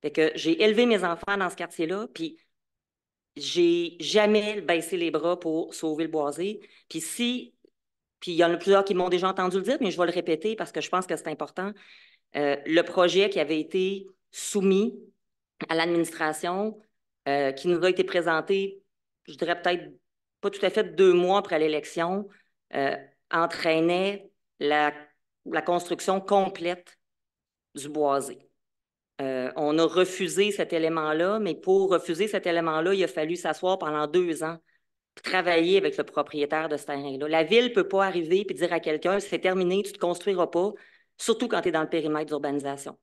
Fait que j'ai élevé mes enfants dans ce quartier-là, puis j'ai jamais baissé les bras pour sauver le boisé. Puis si, puis il y en a plusieurs qui m'ont déjà entendu le dire, mais je vais le répéter parce que je pense que c'est important. Euh, le projet qui avait été soumis à l'administration euh, qui nous a été présenté, je dirais peut-être pas tout à fait deux mois après l'élection, euh, entraînait la, construction complète du boisé. Euh, on a refusé cet élément-là, mais pour refuser cet élément-là, il a fallu s'asseoir pendant deux ans travailler avec le propriétaire de ce terrain-là. La ville ne peut pas arriver et dire à quelqu'un, c'est terminé, tu ne te construiras pas, surtout quand tu es dans le périmètre d'urbanisation.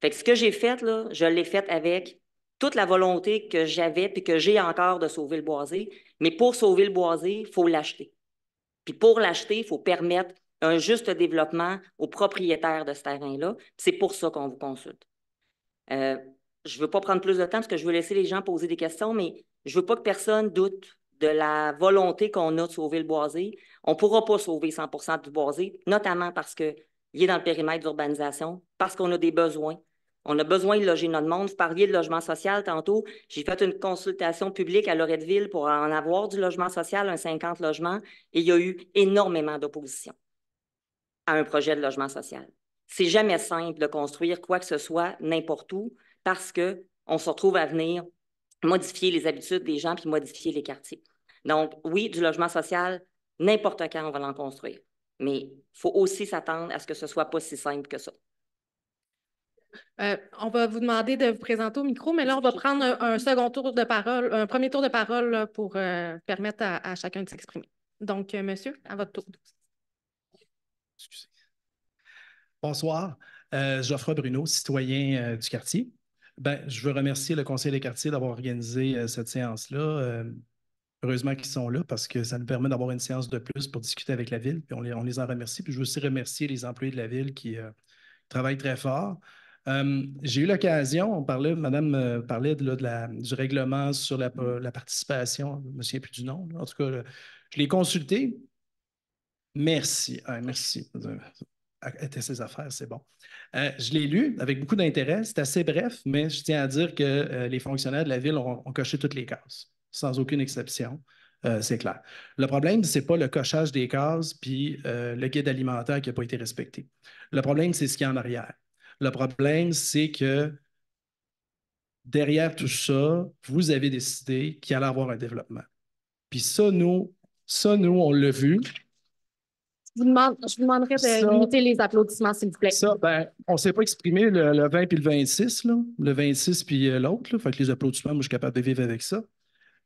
Fait ce que j'ai fait, là, je l'ai fait avec toute la volonté que j'avais puis que j'ai encore de sauver le boisé, mais pour sauver le boisé, il faut l'acheter. Puis pour l'acheter, il faut permettre un juste développement aux propriétaires de ce terrain-là. C'est pour ça qu'on vous consulte. Euh, je ne veux pas prendre plus de temps parce que je veux laisser les gens poser des questions, mais je ne veux pas que personne doute de la volonté qu'on a de sauver le boisé. On ne pourra pas sauver 100 du boisé, notamment parce qu'il est dans le périmètre d'urbanisation, parce qu'on a des besoins, on a besoin de loger notre monde. Vous parliez de logement social tantôt. J'ai fait une consultation publique à Loretteville pour en avoir du logement social, un 50 logements, et il y a eu énormément d'opposition à un projet de logement social. C'est jamais simple de construire quoi que ce soit n'importe où parce qu'on se retrouve à venir modifier les habitudes des gens puis modifier les quartiers. Donc, oui, du logement social, n'importe quand, on va l'en construire. Mais il faut aussi s'attendre à ce que ce soit pas si simple que ça.
Euh, on va vous demander de vous présenter au micro, mais là, on va prendre un, second tour de parole, un premier tour de parole pour euh, permettre à, chacun de s'exprimer. Donc, euh, monsieur, à votre tour.
Bonsoir. Geoffroy Bruno, citoyen du quartier. Ben, je veux remercier le Conseil des quartiers d'avoir organisé cette séance-là. heureusement qu'ils sont là parce que ça nous permet d'avoir une séance de plus pour discuter avec la ville. Puis on les, on les en remercie. Puis je veux aussi remercier les employés de la ville qui travaillent très fort. Euh, j'ai eu l'occasion, on parlait, Madame euh, parlait de, du règlement sur la, mm. participation, je ne me souviens plus du nom. En tout cas, je l'ai consulté. Merci. Ah, merci. Euh, était ses affaires, c'est bon. je l'ai lu avec beaucoup d'intérêt. C'est assez bref, mais je tiens à dire que les fonctionnaires de la ville ont, coché toutes les cases, sans aucune exception. c'est clair. Le problème, ce n'est pas le cochage des cases puis le guide alimentaire qui n'a pas été respecté. Le problème, c'est ce qu'il y a en arrière. Le problème, c'est que derrière tout ça, vous avez décidé qu'il allait avoir un développement. Puis ça, nous, ça, nous on l'a vu.
Je vous, demanderais demanderai de limiter les applaudissements, s'il vous plaît.
Ça, ben, on ne s'est pas exprimé le, 20 puis le 26, là, le 26 puis euh, l'autre. Fait que les applaudissements, moi, je suis capable de vivre avec ça.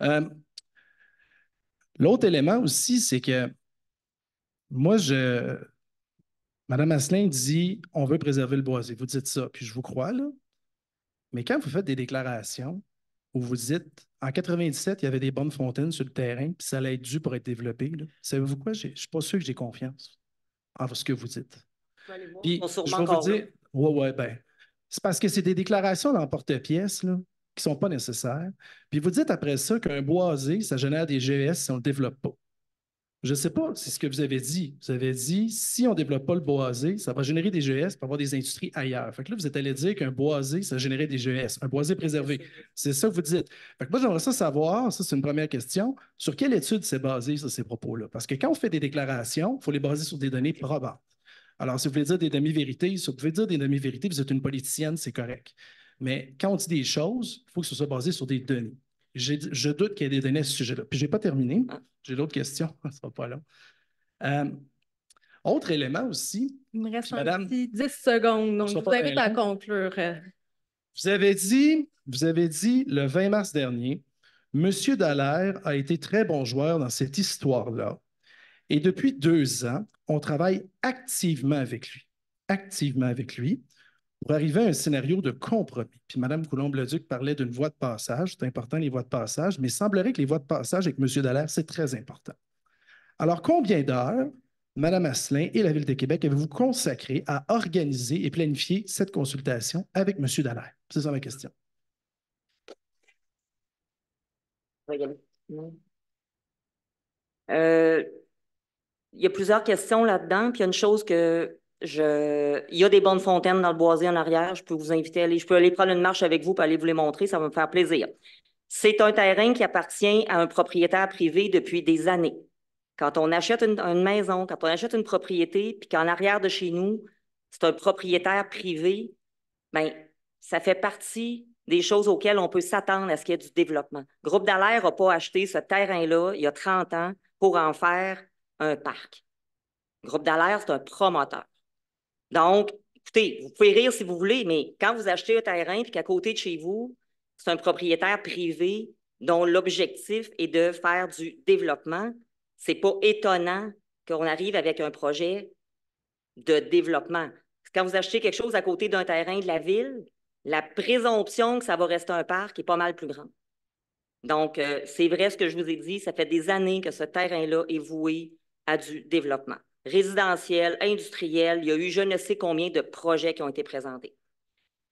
Euh, l'autre élément aussi, c'est que moi, je, Madame Asselin dit on veut préserver le boisé. Vous dites ça, puis je vous crois, là. Mais quand vous faites des déclarations où vous dites en 97, il y avait des bonnes fontaines sur le terrain, puis ça allait être dû pour être développé, savez-vous quoi? Je ne suis pas sûr que j'ai confiance en ce que vous dites.
Puis, je vais vous dire,
ouais, ouais, ben, c'est parce que c'est des déclarations dans porte-pièce, là qui ne sont pas nécessaires. Puis vous dites après ça qu'un boisé, ça génère des GES si on ne le développe pas. Je ne sais pas, c'est ce que vous avez dit. Vous avez dit, si on ne développe pas le boisé, ça va générer des GES pour avoir des industries ailleurs. Fait que là, vous êtes allé dire qu'un boisé, ça générait des GES, un boisé préservé. C'est ça que vous dites. Fait que moi, j'aimerais ça savoir, ça c'est une première question, sur quelle étude c'est basé, ça, ces propos-là? Parce que quand on fait des déclarations, il faut les baser sur des données probantes. Alors, si vous voulez dire des demi-vérités, si vous pouvez dire des demi-vérités, vous êtes une politicienne, c'est correct. Mais quand on dit des choses, il faut que ce soit basé sur des données je doute qu'il y ait des données à ce sujet-là. Puis je n'ai pas terminé. Ah. J'ai d'autres questions. *laughs* sera pas long. Euh, autre élément aussi.
Il me reste madame, 10 secondes, donc je vous invite à hein? conclure. Euh.
Vous avez dit, vous avez dit le 20 mars dernier, M. Dallaire a été très bon joueur dans cette histoire-là. Et depuis deux ans, on travaille activement avec lui. Activement avec lui pour arriver à un scénario de compromis. Puis Mme Coulombe-Leduc parlait d'une voie de passage. C'est important, les voies de passage, mais il semblerait que les voies de passage avec M. Dallaire, c'est très important. Alors, combien d'heures, Mme Asselin et la Ville de Québec, avez-vous consacré à organiser et planifier cette consultation avec M. Dallaire? C'est ça ma
question. Euh, il y a plusieurs questions là-dedans. Puis il y a une chose que il y a des bonnes fontaines dans le boisé en arrière. Je peux vous inviter à aller. Je peux aller prendre une marche avec vous pour aller vous les montrer. Ça va me faire plaisir. C'est un terrain qui appartient à un propriétaire privé depuis des années. Quand on achète une, maison, quand on achète une propriété, puis qu'en arrière de chez nous, c'est un propriétaire privé, bien, ça fait partie des choses auxquelles on peut s'attendre à ce qu'il y ait du développement. groupe d'Alaire n'a pas acheté ce terrain-là il y a 30 ans pour en faire un parc. groupe d'Alaire, c'est un promoteur. Donc, écoutez, vous pouvez rire si vous voulez, mais quand vous achetez un terrain et qu'à côté de chez vous, c'est un propriétaire privé dont l'objectif est de faire du développement, c'est pas étonnant qu'on arrive avec un projet de développement. Quand vous achetez quelque chose à côté d'un terrain de la ville, la présomption que ça va rester un parc est pas mal plus grande. Donc, euh, c'est vrai ce que je vous ai dit, ça fait des années que ce terrain-là est voué à du développement résidentiel, industriel. Il y a eu je ne sais combien de projets qui ont été présentés.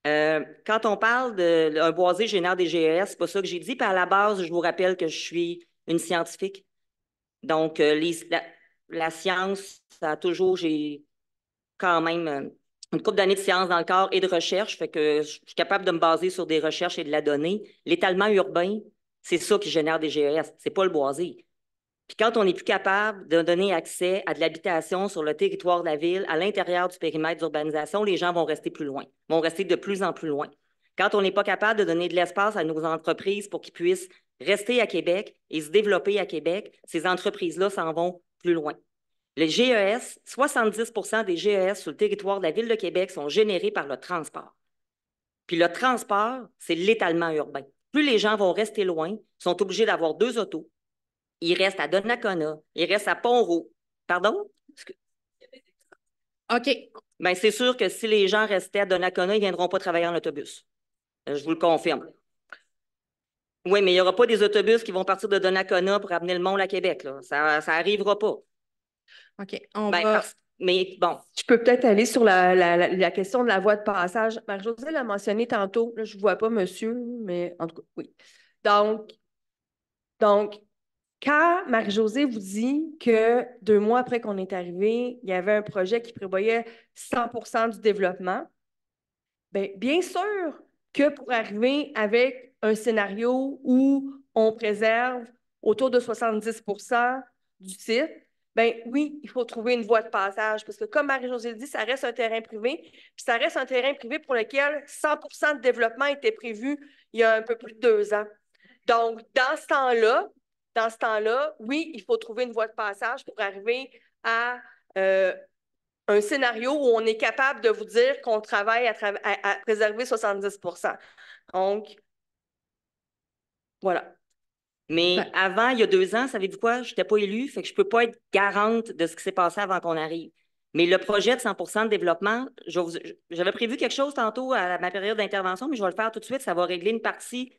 Euh, quand on parle d'un boisé génère des GES, c'est pas ça que j'ai dit. Puis à la base, je vous rappelle que je suis une scientifique. Donc, euh, la, science, ça a toujours, j'ai quand même euh, une couple d'années de science dans le corps et de recherche, fait que je suis capable de me baser sur des recherches et de la donnée. L'étalement urbain, c'est ça qui génère des GES, c'est pas le boisé. Puis quand on n'est plus capable de donner accès à de l'habitation sur le territoire de la ville, à l'intérieur du périmètre d'urbanisation, les gens vont rester plus loin, vont rester de plus en plus loin. Quand on n'est pas capable de donner de l'espace à nos entreprises pour qu'ils puissent rester à Québec et se développer à Québec, ces entreprises-là s'en vont plus loin. Les GES, 70 des GES sur le territoire de la ville de Québec sont générés par le transport. Puis le transport, c'est l'étalement urbain. Plus les gens vont rester loin, sont obligés d'avoir deux autos, il reste à Donnacona. Il reste à Pont-Roux. Pardon? OK. Bien, c'est sûr que si les gens restaient à Donnacona, ils ne viendront pas travailler en autobus. Euh, je vous le confirme. Oui, mais il n'y aura pas des autobus qui vont partir de Donnacona pour amener le monde à Québec. Là. Ça n'arrivera pas. OK. On ben, va... Mais bon.
tu peux peut-être aller sur la, question de la voie de passage. Marie-Josée l'a mentionné tantôt. je ne vois pas monsieur, mais en tout cas, oui. Donc, donc quand Marie-Josée vous dit que deux mois après qu'on est arrivé, il y avait un projet qui prévoyait 100 du développement, bien, bien sûr que pour arriver avec un scénario où on préserve autour de 70 du site, bien oui, il faut trouver une voie de passage parce que comme Marie-Josée dit, ça reste un terrain privé, puis ça reste un terrain privé pour lequel 100 de développement était prévu il y a un peu plus de deux ans. Donc, dans ce temps-là, dans ce temps-là, oui, il faut trouver une voie de passage pour arriver à euh, un scénario où on est capable de vous dire qu'on travaille à, à, préserver 70
Donc, voilà. Mais ben avant, il y a deux ans, savez-vous quoi? Je n'étais pas élue, fait que je ne peux pas être garante de ce qui s'est passé avant qu'on arrive. Mais le projet de 100 de développement, j'avais prévu quelque chose tantôt à ma période d'intervention, mais je vais le faire tout de suite. Ça va régler une partie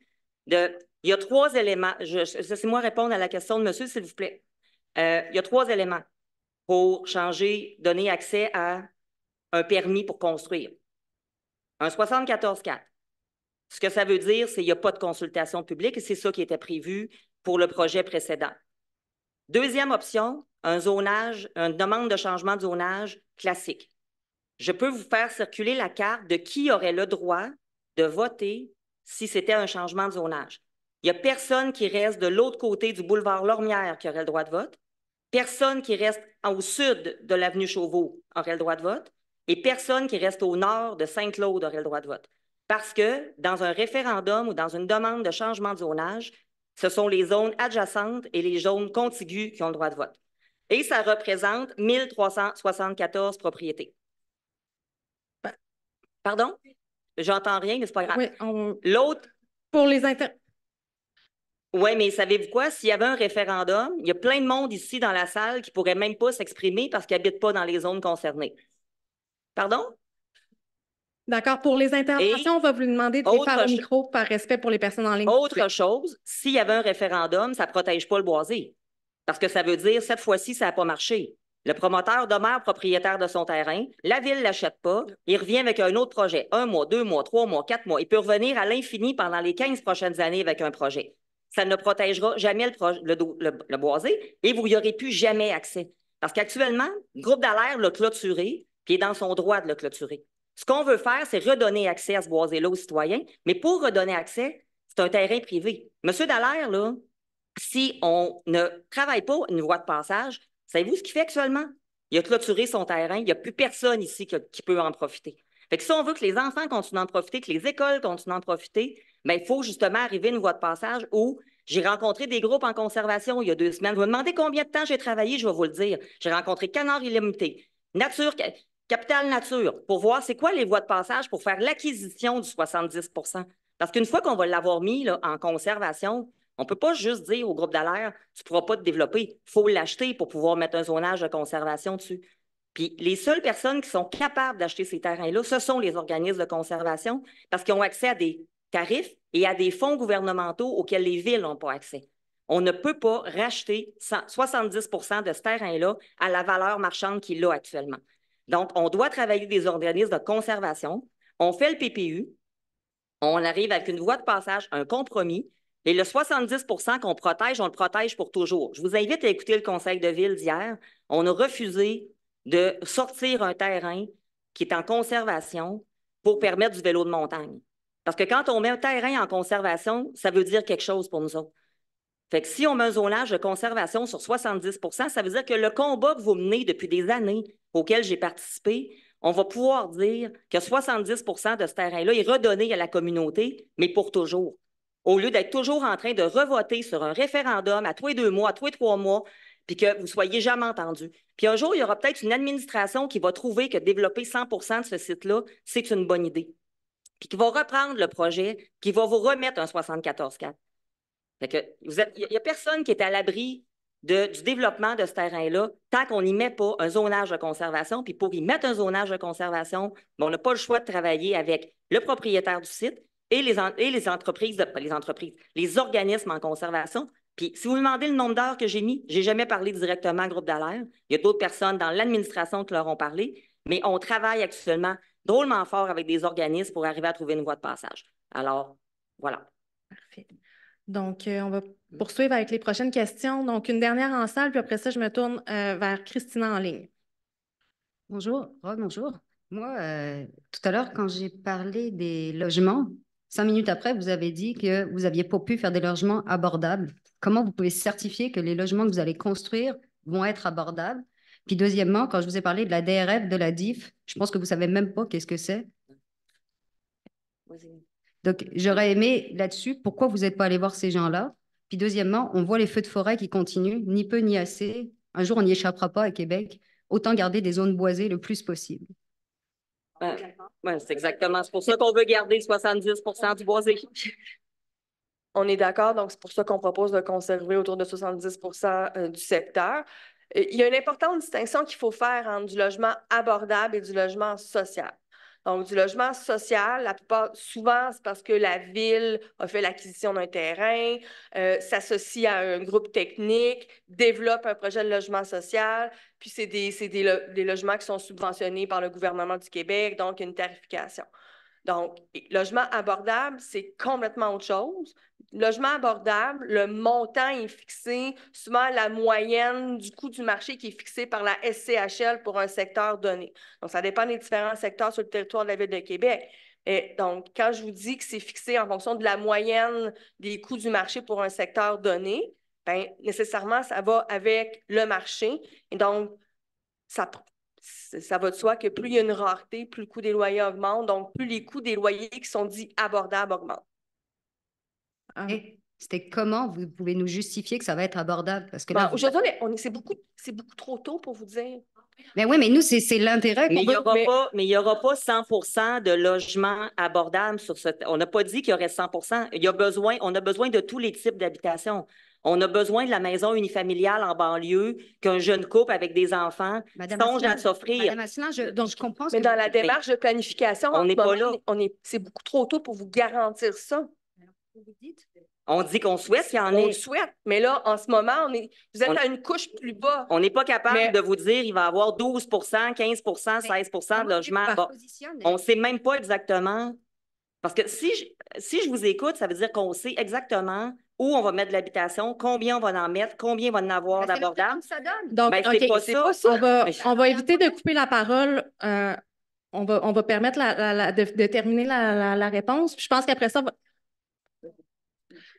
il y a trois éléments. Laissez-moi répondre à la question de monsieur, s'il vous plaît. Euh, il y a trois éléments pour changer, donner accès à un permis pour construire. Un 74-4. Ce que ça veut dire, c'est qu'il n'y a pas de consultation publique et c'est ça qui était prévu pour le projet précédent. Deuxième option, un zonage, une demande de changement de zonage classique. Je peux vous faire circuler la carte de qui aurait le droit de voter si c'était un changement de zonage. Il n'y a personne qui reste de l'autre côté du boulevard Lormière qui aurait le droit de vote, personne qui reste au sud de l'avenue Chauveau aurait le droit de vote, et personne qui reste au nord de saint claude aurait le droit de vote. Parce que dans un référendum ou dans une demande de changement de zonage, ce sont les zones adjacentes et les zones contiguës qui ont le droit de vote. Et ça représente 1374 propriétés. Ben, Pardon? J'entends rien, mais c'est pas grave. L'autre. Pour les inter. Oui, mais savez-vous quoi? S'il y avait un référendum, il y a plein de monde ici dans la salle qui ne pourrait même pas s'exprimer parce qu'ils n'habitent pas dans les zones concernées. Pardon?
D'accord. Pour les
interventions,
on va vous demander de les micro
par respect pour les personnes en ligne. Autre chose, s'il y avait un référendum, ça ne protège pas le boisé. Parce que ça veut dire, cette fois-ci, ça n'a pas marché. Le promoteur demeure propriétaire de son terrain. La ville ne l'achète pas. Il revient avec un autre projet. Un mois, deux mois, trois mois, quatre mois. Il peut revenir à l'infini pendant les 15 prochaines années avec un projet. Ça ne protégera jamais le, boisé et vous n'y aurez plus jamais accès. Parce qu'actuellement, le groupe d'alerte l'a clôturé, puis est dans son droit de le clôturer. Ce qu'on veut faire, c'est redonner accès à ce boisé-là aux citoyens. Mais pour redonner accès, c'est un terrain privé. Monsieur Dallaire, là, si on ne travaille pas une voie de passage, Savez-vous ce qu'il fait actuellement? Il a clôturé son terrain. Il n'y a plus personne ici qui, peut en profiter. Fait si on veut que les enfants continuent d'en profiter, que les écoles continuent d'en profiter, ben, il faut justement arriver à une voie de passage où j'ai rencontré des groupes en conservation il y a deux semaines. Vous me demandez combien de temps j'ai travaillé, je vais vous le dire. J'ai rencontré Canard Illimité, Nature, Capital Nature, pour voir c'est quoi les voies de passage pour faire l'acquisition du 70 Parce qu'une fois qu'on va l'avoir mis en conservation, on ne peut pas juste dire au groupe d'alerte, tu ne pourras pas te développer. Il faut l'acheter pour pouvoir mettre un zonage de conservation dessus. Puis les seules personnes qui sont capables d'acheter ces terrains-là, ce sont les organismes de conservation parce qu'ils ont accès à des tarifs et à des fonds gouvernementaux auxquels les villes n'ont pas accès. On ne peut pas racheter 70 de ce terrain-là à la valeur marchande qu'il a actuellement. Donc, on doit travailler des organismes de conservation. On fait le PPU. On arrive avec une voie de passage, un compromis et le 70 qu'on protège, on le protège pour toujours. Je vous invite à écouter le conseil de ville d'hier. On a refusé de sortir un terrain qui est en conservation pour permettre du vélo de montagne. Parce que quand on met un terrain en conservation, ça veut dire quelque chose pour nous autres. Fait que si on met un zonage de conservation sur 70 ça veut dire que le combat que vous menez depuis des années, auquel j'ai participé, on va pouvoir dire que 70 de ce terrain-là est redonné à la communauté, mais pour toujours au lieu d'être toujours en train de revoter sur un référendum à tous les deux mois, à tous les trois mois, puis que vous soyez jamais entendu. Puis un jour, il y aura peut-être une administration qui va trouver que développer 100 de ce site-là, c'est une bonne idée. Puis qui va reprendre le projet, qui va vous remettre un 74-4. il n'y a personne qui est à l'abri du développement de ce terrain-là tant qu'on n'y met pas un zonage de conservation. Puis pour y mettre un zonage de conservation, ben, on n'a pas le choix de travailler avec le propriétaire du site, et les, entreprises, ben, les entreprises, les organismes en conservation. Puis si vous me demandez le nombre d'heures que j'ai mis, j'ai jamais parlé directement groupe d'alerte. Il y a d'autres personnes dans l'administration qui leur ont parlé, mais on travaille actuellement drôlement fort avec des organismes pour arriver à trouver une voie de passage. Alors, voilà. Parfait.
Donc, euh, on va poursuivre avec les prochaines questions. Donc, une dernière en salle, puis après ça, je me tourne euh, vers Christina en ligne.
Bonjour. Oh, bonjour. Moi, euh, tout à l'heure, quand j'ai parlé des logements, Cinq minutes après, vous avez dit que vous n'aviez pas pu faire des logements abordables. Comment vous pouvez certifier que les logements que vous allez construire vont être abordables Puis deuxièmement, quand je vous ai parlé de la DRF, de la DIF, je pense que vous ne savez même pas qu'est-ce que c'est. Donc, j'aurais aimé là-dessus, pourquoi vous n'êtes pas allé voir ces gens-là Puis deuxièmement, on voit les feux de forêt qui continuent, ni peu ni assez. Un jour, on n'y échappera pas à Québec. Autant garder des zones boisées le plus possible.
Bah, bah, c'est exactement. C'est pour ça qu'on veut garder 70 du boisé. *laughs*
On est d'accord, donc c'est pour ça qu'on propose de conserver autour de 70 euh, du secteur. Euh, il y a une importante distinction qu'il faut faire entre du logement abordable et du logement social. Donc, du logement social, la plupart, souvent, c'est parce que la ville a fait l'acquisition d'un terrain, euh, s'associe à un groupe technique, développe un projet de logement social, puis c'est des, des, logements qui sont subventionnés par le gouvernement du Québec, donc une tarification. Donc, logement abordable, c'est complètement autre chose logement abordable, le montant est fixé, souvent la moyenne du coût du marché qui est fixé par la SCHL pour un secteur donné. Donc, ça dépend des différents secteurs sur le territoire de la Ville de Québec. Et donc, quand je vous dis que c'est fixé en fonction de la moyenne des coûts du marché pour un secteur donné, bien, nécessairement, ça va avec le marché. Et donc, ça, ça va de soi que plus il y a une rareté, plus le coût des loyers augmente. Donc, plus les coûts des loyers qui sont dits abordables augmentent.
Ah C'était comment vous pouvez nous justifier que ça va être abordable? Parce que ben,
on c'est beaucoup, c'est beaucoup trop tôt pour vous dire.
Mais ben oui, mais nous, c'est l'intérêt qu'on mais...
il n'y aura pas 100 de logements abordables sur ce... On n'a pas dit qu'il y aurait 100 il y a besoin, On a besoin de tous les types d'habitations. On a besoin de la maison unifamiliale en banlieue qu'un jeune couple avec des enfants songe à s'offrir.
je,
mais dans la démarche de planification, on n'est pas
là. C'est beaucoup trop
tôt pour vous garantir ça.
On dit qu'on souhaite qu'il y en ait. On le souhaite,
mais là, en ce moment, on est... vous êtes à une couche plus bas. On n'est
pas capable de vous dire qu'il va y avoir 12 15 16 de logements. on ne sait même pas exactement. Parce que si je, si je vous écoute, ça veut dire qu'on sait exactement où on va mettre l'habitation, combien on va en mettre, combien on va en avoir ben, d'abordable. Donc, ben, On,
va, éviter de couper la parole. Euh, on, va, on va permettre de, de, terminer la, réponse. Je pense qu'après ça,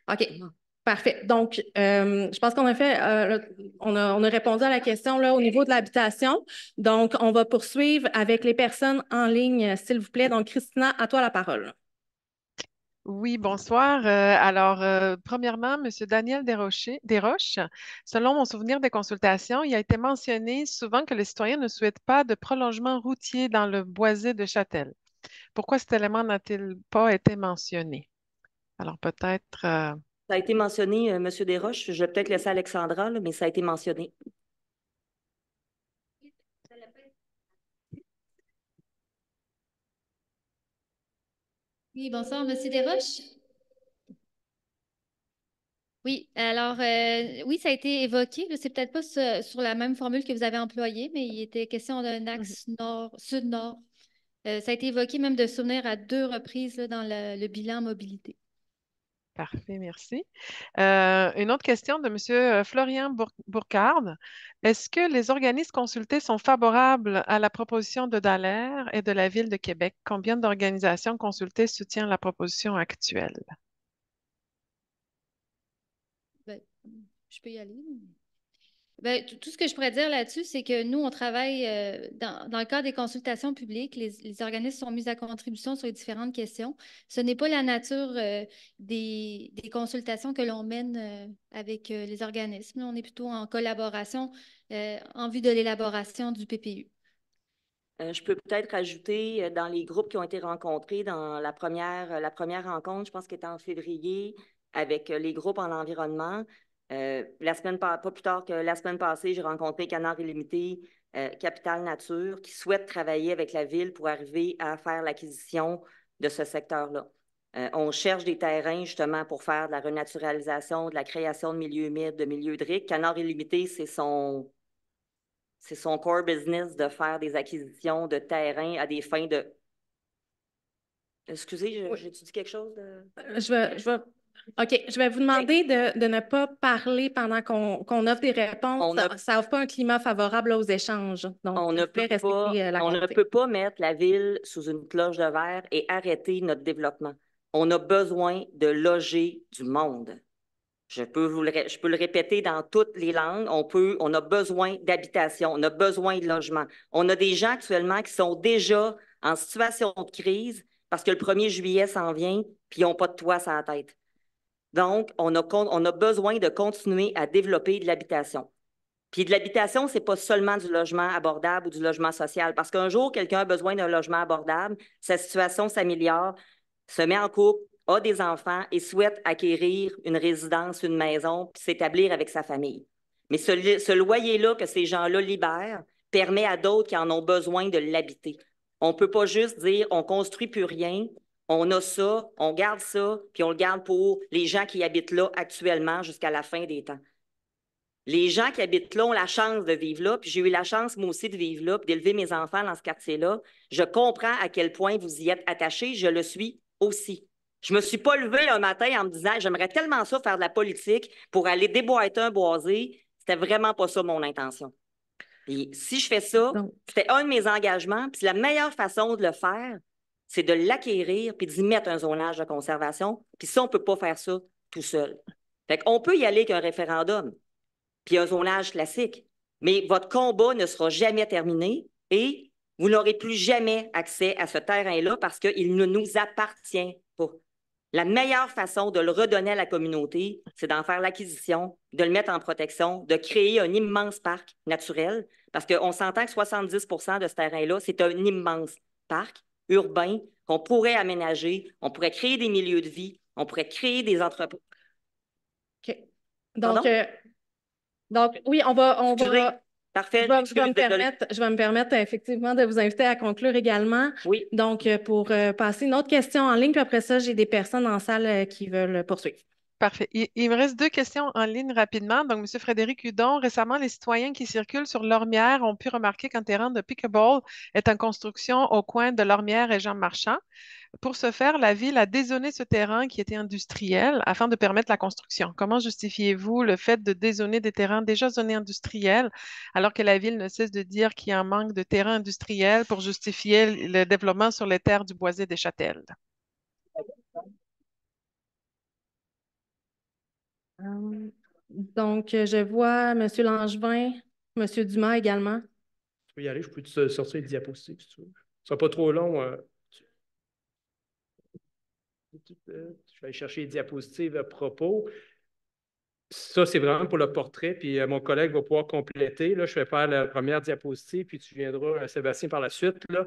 OK, ah. parfait. Donc, euh, je pense qu'on a fait, euh, on, a, on, répondu à la question là, au niveau de l'habitation. Donc, on va poursuivre avec les personnes en ligne, s'il vous plaît. Donc, Christina, à toi la parole.
Oui,
bonsoir. Euh, alors, premièrement, M. Daniel Desroches, selon mon souvenir des consultations, il a été mentionné souvent que les citoyens ne souhaitent pas de prolongement routier dans le boisé de Châtel. Pourquoi cet élément n'a-t-il pas été mentionné? Alors peut-être. Euh,
ça a été mentionné, euh, Monsieur M. Desroches. Je vais peut-être laisser Alexandra, mais ça a été mentionné.
Oui, bonsoir, M. Desroches. Oui, alors, euh, oui, ça a été évoqué. C'est peut-être pas sur la même formule que vous avez employée, mais il était question d'un mhm. axe nord, sud-nord. ça a été évoqué même de souvenir à deux reprises dans le bilan mobilité.
Parfait, merci. Euh, une autre question de M. Euh, Florian Bourcard. Est-ce que les organismes consultés sont favorables à la proposition de Dallaire et de la Ville de Québec? Combien d'organisations consultées soutiennent la proposition actuelle?
Ben, je peux y aller. Ben, tout ce que je pourrais dire là-dessus, c'est que nous, on travaille euh, dans, le cadre des consultations publiques. Les, organismes sont mis à contribution sur les différentes questions. Ce n'est pas la nature euh, des, consultations que l'on mène euh, avec les organismes. On est plutôt en collaboration en vue de l'élaboration du PPU.
Je peux peut-être ajouter dans les groupes qui ont été rencontrés dans la première, la première rencontre, je pense qu'elle était en février, avec les groupes en environnement, euh, la semaine pas plus tard que la semaine passée, j'ai rencontré Canard Illimité, euh, Capital Nature, qui souhaite travailler avec la ville pour arriver à faire l'acquisition de ce secteur-là. Euh, on cherche des terrains justement pour faire de la renaturalisation, de la création de milieux humides, de milieux hydriques. Canard Illimité, c'est son, c'est son core business de faire des acquisitions de terrains à des fins de Excusez, j'ai oui. dit quelque chose? Je, je vais
OK, je vais vous demander de, ne pas parler pendant qu'on offre des
réponses. Ça n'offre pas un climat favorable aux échanges. on, ne euh, peut, pas, mettre la ville sous une cloche de verre et arrêter notre développement. On a besoin de loger du monde. Je peux, le, répéter dans toutes les langues. On, peut, on a besoin d'habitation, on a besoin de logement. On a des gens actuellement qui sont déjà en situation de crise parce que le 1er juillet s'en vient, puis ils n'ont pas de toit sur la tête. Donc, on a, besoin de continuer à développer de l'habitation. Puis de l'habitation, ce n'est pas seulement du logement abordable ou du logement social, parce qu'un jour, quelqu'un a besoin d'un logement abordable, sa situation s'améliore, se met en couple, a des enfants et souhaite acquérir une résidence, une maison, puis s'établir avec sa famille. Mais ce, loyer-là que ces gens-là libèrent permet à d'autres qui en ont besoin de l'habiter. On ne peut pas juste dire on construit plus rien, on a ça, on garde ça, puis on le garde pour les gens qui habitent là actuellement jusqu'à la fin des temps. Les gens qui habitent là ont la chance de vivre là, puis j'ai eu la chance, moi aussi, de vivre là, puis d'élever mes enfants dans ce quartier-là. Je comprends à quel point vous y êtes attachés, je le suis aussi. Je me suis pas levée un matin en me disant j'aimerais tellement ça faire de la politique pour aller déboîter un boisé. C'était vraiment pas ça mon intention. Et si je fais ça, c'était un de mes engagements, puis la meilleure façon de le faire, c'est de l'acquérir puis d'y mettre un zonage de conservation. Puis ça, on ne peut pas faire ça tout seul. Fait on peut y aller qu'un référendum, puis un zonage classique, mais votre combat ne sera jamais terminé et vous n'aurez plus jamais accès à ce terrain-là parce qu'il ne nous appartient pas. La meilleure façon de le redonner à la communauté, c'est d'en faire l'acquisition, de le mettre en protection, de créer un immense parc naturel, parce qu'on s'entend que 70 de ce terrain-là, c'est un immense parc urbain qu'on pourrait aménager, on pourrait créer des milieux de vie, on pourrait créer des entrepôts. OK. Donc, euh, donc
oui, on va. On va... Je vais, me permettre, effectivement de vous inviter à conclure également. Oui. Donc, euh, pour euh, passer une autre question en ligne, puis après ça, j'ai des personnes en salle
qui veulent poursuivre. Parfait. Il, me reste deux questions en ligne rapidement. Donc, M. Frédéric Hudon, récemment, les citoyens qui circulent sur Lormière ont pu remarquer qu'un terrain de pickleball est en construction au coin de Lormière et Jean Marchand. Pour ce faire, la ville a dézoné ce terrain qui était industriel afin de permettre la construction. Comment justifiez-vous le fait de dézonner des terrains déjà zonés industriels alors que la ville ne cesse de dire qu'il y a un manque de terrain industriels pour justifier le développement sur les terres du Boisé des Châtels?
Euh, donc, euh, je vois M. Langevin, M. Dumas également.
Tu peux y aller, je peux te sortir les diapositives si tu veux. Ce sera pas trop long. Euh, je vais aller chercher les diapositives à propos. Ça, c'est vraiment pour le portrait, puis mon collègue va pouvoir compléter. Là, je vais faire la première diapositive, puis tu viendras, Sébastien, par la suite. Là.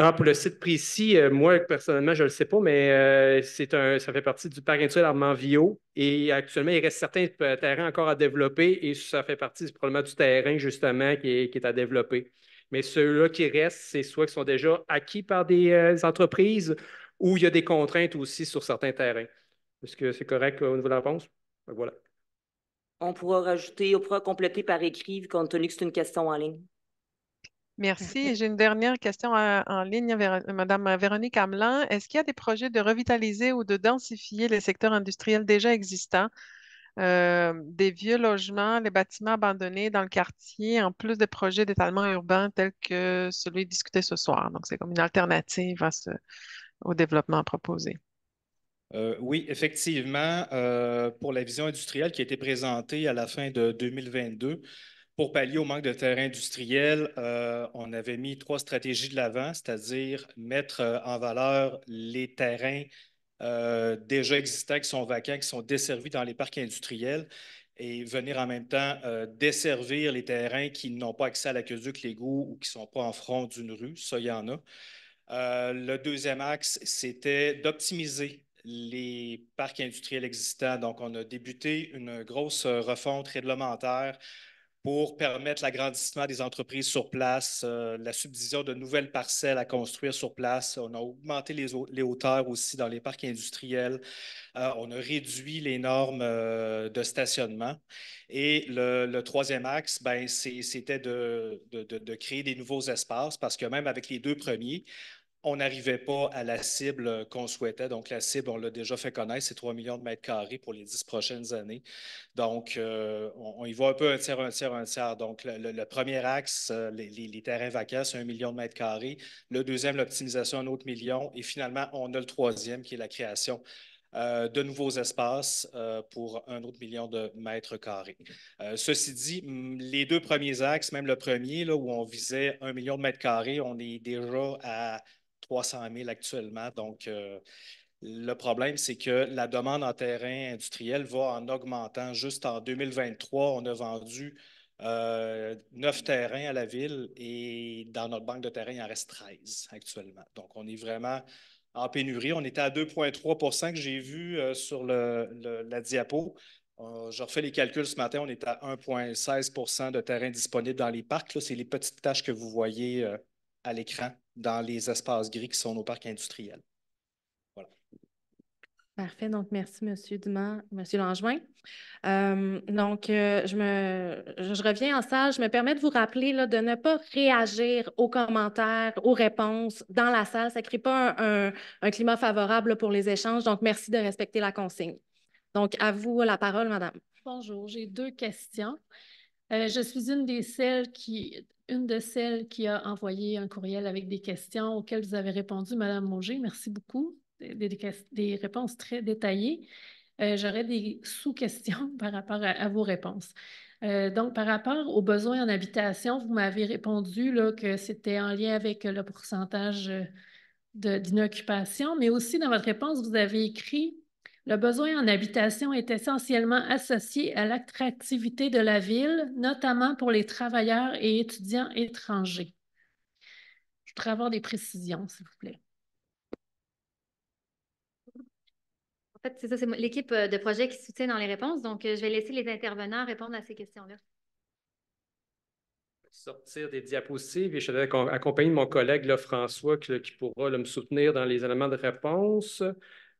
Ah, pour le site précis, euh, moi, personnellement, je ne le sais pas, mais euh, un, ça fait partie du parc Armand Vio. Et actuellement, il reste certains terrains encore à développer et ça fait partie probablement du terrain, justement, qui est, à développer. Mais ceux-là qui restent, c'est soit qui sont déjà acquis par des euh, entreprises ou il y a des contraintes aussi sur certains terrains. Est-ce que c'est correct au niveau de la réponse? voilà.
On pourra rajouter, on pourra compléter par écrit, compte tenu que c'est une question en ligne.
Merci. J'ai une dernière question euh, en ligne, Mme euh, Madame euh, Véronique Hamelin. Est-ce qu'il y a des projets de revitaliser ou de densifier les secteurs industriels déjà existants, des vieux logements, les bâtiments abandonnés dans le quartier, en plus des projets d'étalement urbain tels que celui discuté ce soir? Donc, c'est comme une alternative au développement proposé.
oui, effectivement, pour la vision industrielle qui a été présentée à la fin de 2022, pour pallier au manque de terrain industriel, euh, on avait mis trois stratégies de l'avant, c'est-à-dire mettre euh, en valeur les terrains euh, déjà existants, qui sont vacants, qui sont desservis dans les parcs industriels et venir en même temps desservir les terrains qui n'ont pas accès à la l'aqueduc, l'égout ou qui ne sont pas en front d'une rue. Ça, il y en a. le deuxième axe, c'était d'optimiser les parcs industriels existants. Donc, on a débuté une grosse refonte réglementaire pour permettre l'agrandissement des entreprises sur place, euh, la subdivision de nouvelles parcelles à construire sur place. On a augmenté les, hauteurs aussi dans les parcs industriels. Euh, on a réduit les normes euh, de stationnement. Et le, troisième axe, ben, c'était de, de, créer des nouveaux espaces parce que même avec les deux premiers, on n'arrivait pas à la cible qu'on souhaitait. Donc, la cible, on l'a déjà fait connaître, c'est 3 millions de mètres carrés pour les 10 prochaines années. Donc, euh, on, y va un peu un tiers, un tiers, un tiers. Donc, le, premier axe, euh, les, terrains vacants, c'est 1 million de mètres carrés. Le deuxième, l'optimisation, un autre million. Et finalement, on a le troisième qui est la création euh, de nouveaux espaces pour un autre million de mètres carrés. ceci dit, les deux premiers axes, même le premier, là, où on visait un million de mètres carrés, on est déjà à 300 000 actuellement. Donc, euh, le problème, c'est que la demande en terrain industriel va en augmentant. Juste en 2023, on a vendu euh, neuf terrains à la ville et dans notre banque de terrain, il en reste 13 actuellement. Donc, on est vraiment en pénurie. On était à 2,3 que j'ai vu euh, sur la diapo. je refais les calculs ce matin. On est à 1,16 de terrain disponible dans les parcs. C'est les petites tâches que vous voyez à l'écran dans les espaces gris qui sont nos parcs industriels.
Voilà.
Parfait. Donc, merci, M. Dumas, M. Langevin. Euh, donc, euh, je, me, je reviens en salle. Je me permets de vous rappeler là, de ne pas réagir aux commentaires, aux réponses dans la salle. Ça ne crée pas un, un, climat favorable pour les échanges. Donc, merci de respecter la consigne. Donc, à vous la parole, Madame.
Bonjour. J'ai deux questions. Euh, je suis une des celles qui, une de celles qui a envoyé un courriel avec des questions auxquelles vous avez répondu, Madame Monger. Merci beaucoup. Des, réponses très détaillées. Euh, j'aurais des sous-questions *laughs* par rapport à, vos réponses. Euh, donc, par rapport aux besoins en habitation, vous m'avez répondu là, que c'était en lien avec euh, le pourcentage d'inoccupation, mais aussi dans votre réponse, vous avez écrit le besoin en habitation est essentiellement associé à l'attractivité de la ville, notamment pour les travailleurs et étudiants étrangers. Je voudrais avoir des précisions, s'il vous plaît.
En fait, c'est ça, c'est l'équipe euh, de projet qui soutient dans les réponses. Donc, euh, je vais laisser les intervenants répondre à ces questions-là.
Sortir des diapositives et je vais accompagner mon collègue le François qui, pourra me soutenir dans les éléments de réponse.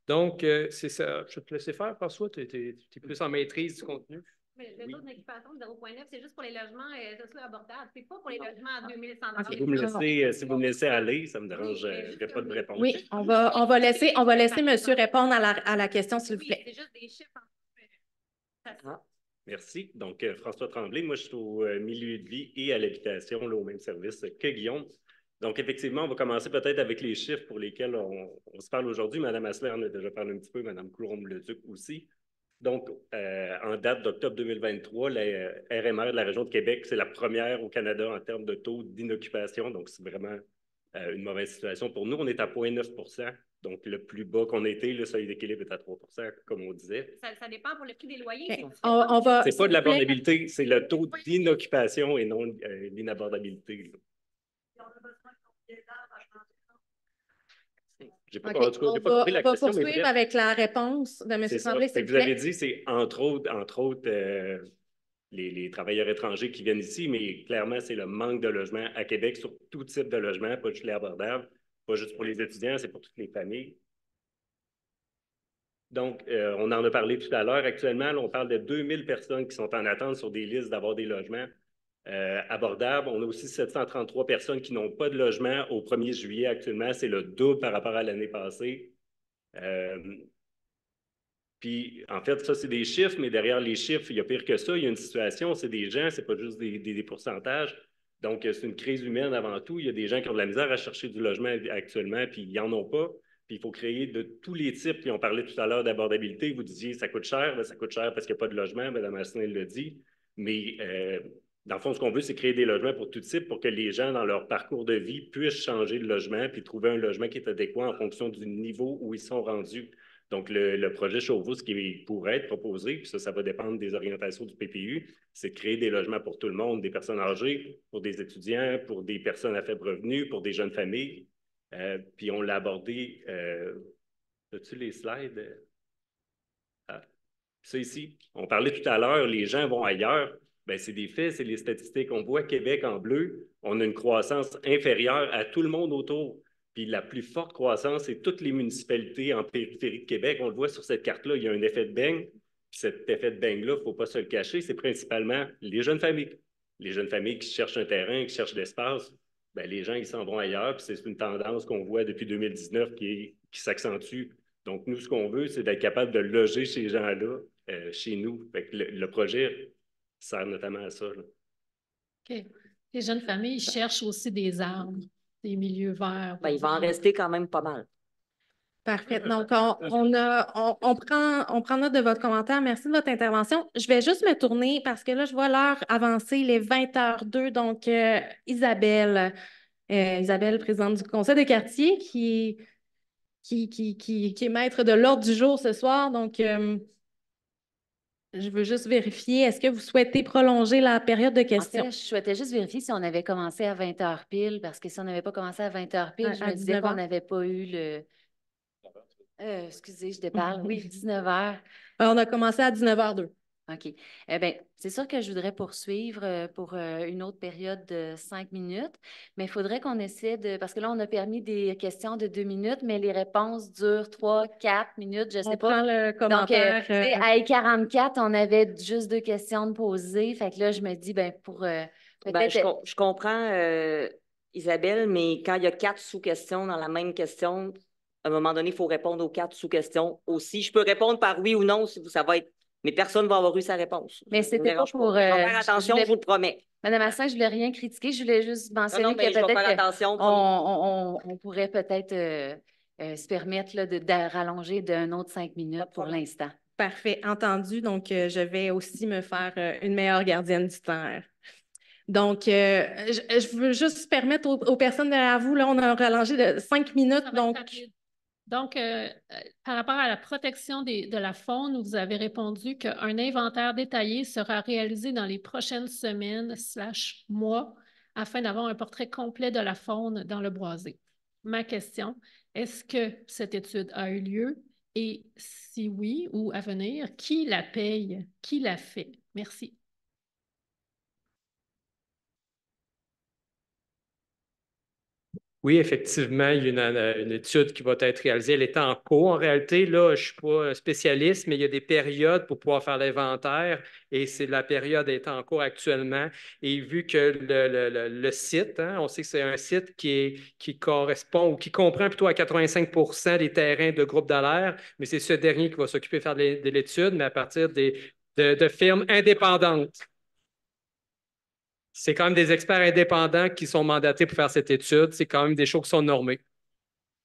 Donc, euh, c'est ça. Je vais te laisser faire, François. Tu es, plus en maîtrise du contenu.
Mais le taux oui. d'occupation de 0,9, c'est juste pour les logements euh, sociaux abordables. C'est pas pour les logements à 2100 ah,
euh, si, vous me laissez, aller, ça me dérange. je n'ai pas de réponse. Oui,
on va, on va laisser, on va laisser monsieur répondre à la, à la question, s'il vous plaît. c'est
juste des chiffres. Ah,
merci. Donc, François Tremblay, moi, je suis au milieu de vie et à l'habitation, au même service que Guillaume. Donc, effectivement, on va commencer peut-être avec les chiffres pour lesquels on, se parle aujourd'hui. Madame Asselin en a déjà parlé un petit peu, Madame couron leduc aussi. Donc, euh, en date d'octobre 2023, la RMR euh, de la région de Québec, c'est la première au Canada en termes de taux d'inoccupation. Donc, c'est vraiment euh, une mauvaise situation pour nous. On est à 0,9 donc, le plus bas qu'on ait été, le seuil d'équilibre est à 3 comme on disait.
Ça, dépend pour le prix des loyers. Ben, on,
on
c'est pas de l'abordabilité, c'est le taux d'inoccupation et non l'inabordabilité. J'ai pas, pas va, la poursuivre
avec la réponse de M. Vous avez dit,
c'est entre autres, entre autres euh, les, travailleurs étrangers qui viennent ici, mais clairement, c'est le manque de logement à Québec sur tout type de logement, pas juste les abordables, pas juste pour les étudiants, c'est pour toutes les familles. Donc, euh, on en a parlé tout à l'heure. Actuellement, on parle de 2000 personnes qui sont en attente sur des listes d'avoir des logements. Euh, abordable. On a aussi 733 personnes qui n'ont pas de logement au 1er juillet actuellement. C'est le double par rapport à l'année passée. Euh, puis, en fait, ça, c'est des chiffres, mais derrière les chiffres, il y a pire que ça. Il y a une situation, c'est des gens, c'est pas juste des, pourcentages. Donc, c'est une crise humaine avant tout. Il y a des gens qui ont de la misère à chercher du logement actuellement, puis ils n'en ont pas. Puis il faut créer de tous les types. Puis on parlait tout à l'heure d'abordabilité. Vous disiez, ça coûte cher. Bien, ça coûte cher parce qu'il n'y a pas de logement. Mme Asselin le dit. Mais euh, dans le fond, ce qu'on veut, c'est créer des logements pour tout type pour que les gens, dans leur parcours de vie, puissent changer de logement puis trouver un logement qui est adéquat en fonction du niveau où ils sont rendus. Donc, le, projet projet vous ce qui pourrait être proposé, puis ça, ça va dépendre des orientations du PPU, c'est créer des logements pour tout le monde, des personnes âgées, pour des étudiants, pour des personnes à faible revenu, pour des jeunes familles. Euh, puis on l'a abordé. Euh, As-tu les slides? Ah. Ça ici, on parlait tout à l'heure, les gens vont ailleurs. Ben, c'est des faits, c'est les statistiques. On voit Québec en bleu, on a une croissance inférieure à tout le monde autour. Puis la plus forte croissance, c'est toutes les municipalités en périphérie de Québec. On le voit sur cette carte-là, il y a un effet de bang. Puis cet effet de bang là il ne faut pas se le cacher, c'est principalement les jeunes familles. Les jeunes familles qui cherchent un terrain, qui cherchent de l'espace, ben, les gens, ils s'en vont ailleurs. Puis c'est une tendance qu'on voit depuis 2019 qui, s'accentue. Donc, nous, ce qu'on veut, c'est d'être capable de loger ces gens-là euh, chez nous. Fait que le projet sert notamment à ça. OK.
Les jeunes familles ils ben cherchent aussi des arbres, des milieux verts. Ben, il va en rester quand même pas mal. Parfait.
Euh, Donc, on, euh, a, on, prend, on prend note de votre commentaire. Merci de votre intervention. Je vais juste me tourner parce que là, je vois l'heure avancer, est 20h02. Donc, euh, Isabelle, Isabelle, présidente du conseil de quartier, qui, qui, qui, qui, qui est maître de l'ordre du jour ce soir. Donc, je veux juste
vérifier, est-ce que vous souhaitez prolonger la période de questions? je souhaitais juste vérifier si on avait commencé à 20 h pile, parce que si on n'avait pas commencé à 20 h pile, je me disais qu'on n'avait pas eu le. Euh, excusez, je déparle. Oui, 19 *laughs* h. Ah, on a commencé à 19 h 02 OK. Eh bien, c'est sûr que je voudrais poursuivre euh, pour euh, une autre période de cinq minutes, mais il faudrait qu'on essaie de. Parce que là, on a permis des questions de deux minutes, mais les réponses durent trois, quatre minutes, je ne sais on pas. Prend le euh, commentaire. Donc, à 44, on avait juste deux questions de poser. Fait que là, je me dis, ben pour. Ben, je,
comprends, Isabelle, mais quand il y a quatre sous-questions dans la même question, à un moment donné, il faut répondre aux quatre sous-questions aussi. Je peux répondre par oui ou non si ça va être mais personne ne va avoir eu sa réponse. Mais c'était pour. Euh, faire attention, je, vous le promets.
Madame Assange, je ne voulais rien critiquer. Je voulais juste mentionner que peut-être on, pourrait peut-être euh, euh, se permettre de, rallonger d'un autre cinq minutes pour
l'instant. Parfait, entendu. Donc, euh, je vais aussi me faire une meilleure gardienne du temps. Donc, je, veux juste permettre aux, personnes derrière vous, là, on a rallongé de cinq minutes, donc
donc, euh, euh, par rapport à la protection de la faune, vous avez répondu qu'un inventaire détaillé sera réalisé dans les prochaines semaines slash mois afin d'avoir un portrait complet de la faune dans le boisé. Ma question, est-ce que cette étude a eu lieu et si oui ou à venir, qui la paye, qui la fait? Merci.
Oui, effectivement, il y a euh, une, étude qui va être réalisée. Elle est en cours. En réalité, là, je ne suis pas un spécialiste, mais il y a des périodes pour pouvoir faire l'inventaire et c'est la période est en cours actuellement. Et vu que le, site, hein, on sait que c'est un site qui, correspond ou qui comprend plutôt à 85 des terrains de groupe d'alerte, mais c'est ce dernier qui va s'occuper de faire de l'étude, mais à partir de firmes indépendantes. C'est quand même des experts indépendants qui sont mandatés pour faire cette étude. C'est quand même des choses qui sont normées.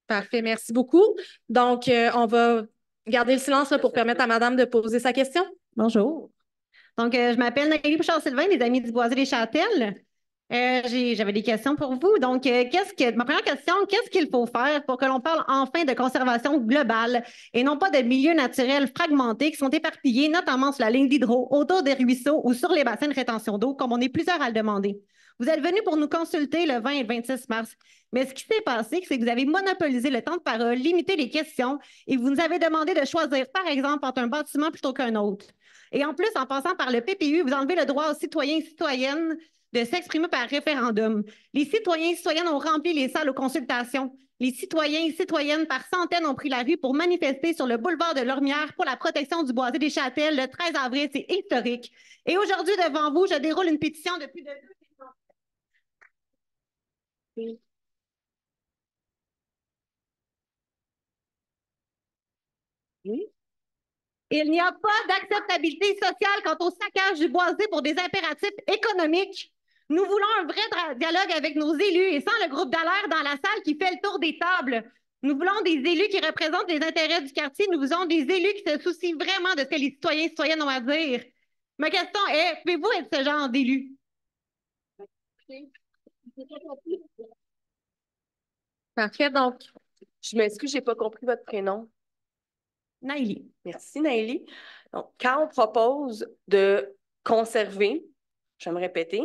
Parfait, merci beaucoup. Donc,
euh, on va garder le silence pour permettre à Madame de poser sa question. Bonjour. Donc, euh, je m'appelle Nathalie Bouchard-Sylvain, des Amis du Boisé des Châtels. Euh, j'avais des questions pour vous. Donc, euh, qu'est-ce que ma première question, qu'est-ce qu'il faut faire pour que l'on parle enfin de conservation globale et non pas de milieux naturels fragmentés qui sont éparpillés, notamment sur la ligne d'hydro, autour des ruisseaux ou sur les bassins de rétention d'eau, comme on est plusieurs à le demander. Vous êtes venu pour nous consulter le 20 et 26 mars, mais ce qui s'est passé, c'est que vous avez monopolisé le temps de parole, limité les questions et vous nous avez demandé de choisir, par exemple, entre un bâtiment plutôt qu'un autre. Et en plus, en passant par le PPU, vous enlevez le droit aux citoyens et citoyennes de s'exprimer par référendum. Les citoyens et citoyennes ont rempli les salles aux consultations. Les citoyens et citoyennes par centaines ont pris la rue pour manifester sur le boulevard de Lormière pour la protection du boisé des Châtels le 13 avril. C'est historique. Et aujourd'hui, devant vous, je déroule une pétition de plus de deux oui. Il n'y a pas d'acceptabilité sociale quant au saccage du boisé pour des impératifs économiques. Nous voulons un vrai dialogue avec nos élus et sans le groupe d'alerte dans la salle qui fait le tour des tables. Nous voulons des élus qui représentent les intérêts du quartier. Nous voulons des élus qui se soucient vraiment de ce que les citoyens et citoyennes ont à dire. Ma question est, pouvez-vous être ce genre d'élu?
Parfait. Donc, je m'excuse, je n'ai pas compris votre prénom. Naïli. Merci, Naïli. Donc, quand on propose de conserver, je vais me répéter,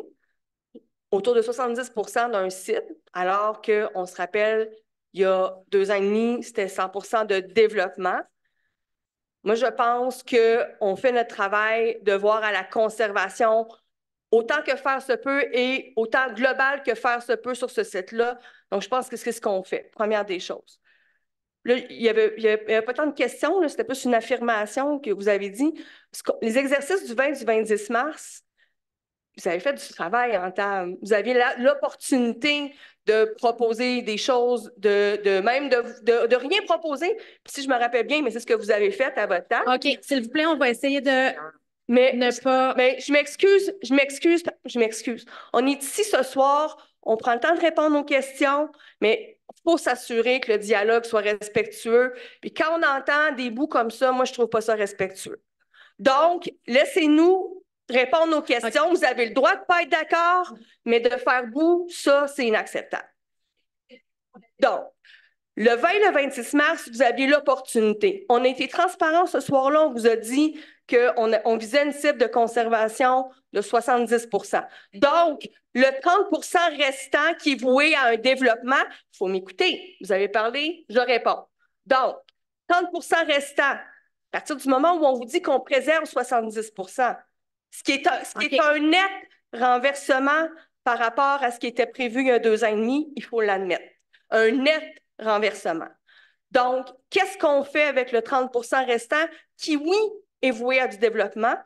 autour de 70 d'un site, alors qu'on se rappelle, il y a deux ans et demi, c'était 100 de développement. Moi, je pense qu'on fait notre travail de voir à la conservation autant que faire se peut et autant global que faire se peut sur ce site-là. Donc, je pense que c'est ce qu'on fait, première des choses. Là, il n'y avait, pas tant de questions, c'était plus une affirmation que vous avez dit. Les exercices du 20 du 26 mars, vous avez fait du travail en table. Vous aviez l'opportunité de proposer des choses, de, même de, rien proposer. si je me rappelle bien, mais c'est ce que vous avez fait à votre table. OK, s'il vous plaît, on va essayer de mais, ne pas. Mais je m'excuse, je m'excuse, je m'excuse. On est ici ce soir, on prend le temps de répondre aux questions, mais il faut s'assurer que le dialogue soit respectueux. Puis quand on entend des bouts comme ça, moi, je ne trouve pas ça respectueux. Donc, laissez-nous répondre aux questions. Vous avez le droit de ne pas être d'accord, mais de faire bout, ça, c'est inacceptable. Donc, le 20 et le 26 mars, vous aviez l'opportunité. On a été transparent ce soir-là. On vous a dit qu'on on visait une cible de conservation de 70 Donc, le 30 restant qui est voué à un développement, il faut m'écouter. Vous avez parlé, je réponds. Donc, 30 restant, à partir du moment où on vous dit qu'on préserve 70 ce qui est un, net renversement par rapport à ce qui était prévu il y a deux ans et demi, il faut l'admettre. Un net renversement. Donc, qu'est-ce qu'on fait avec le 30 restant qui, oui, est voué à du développement?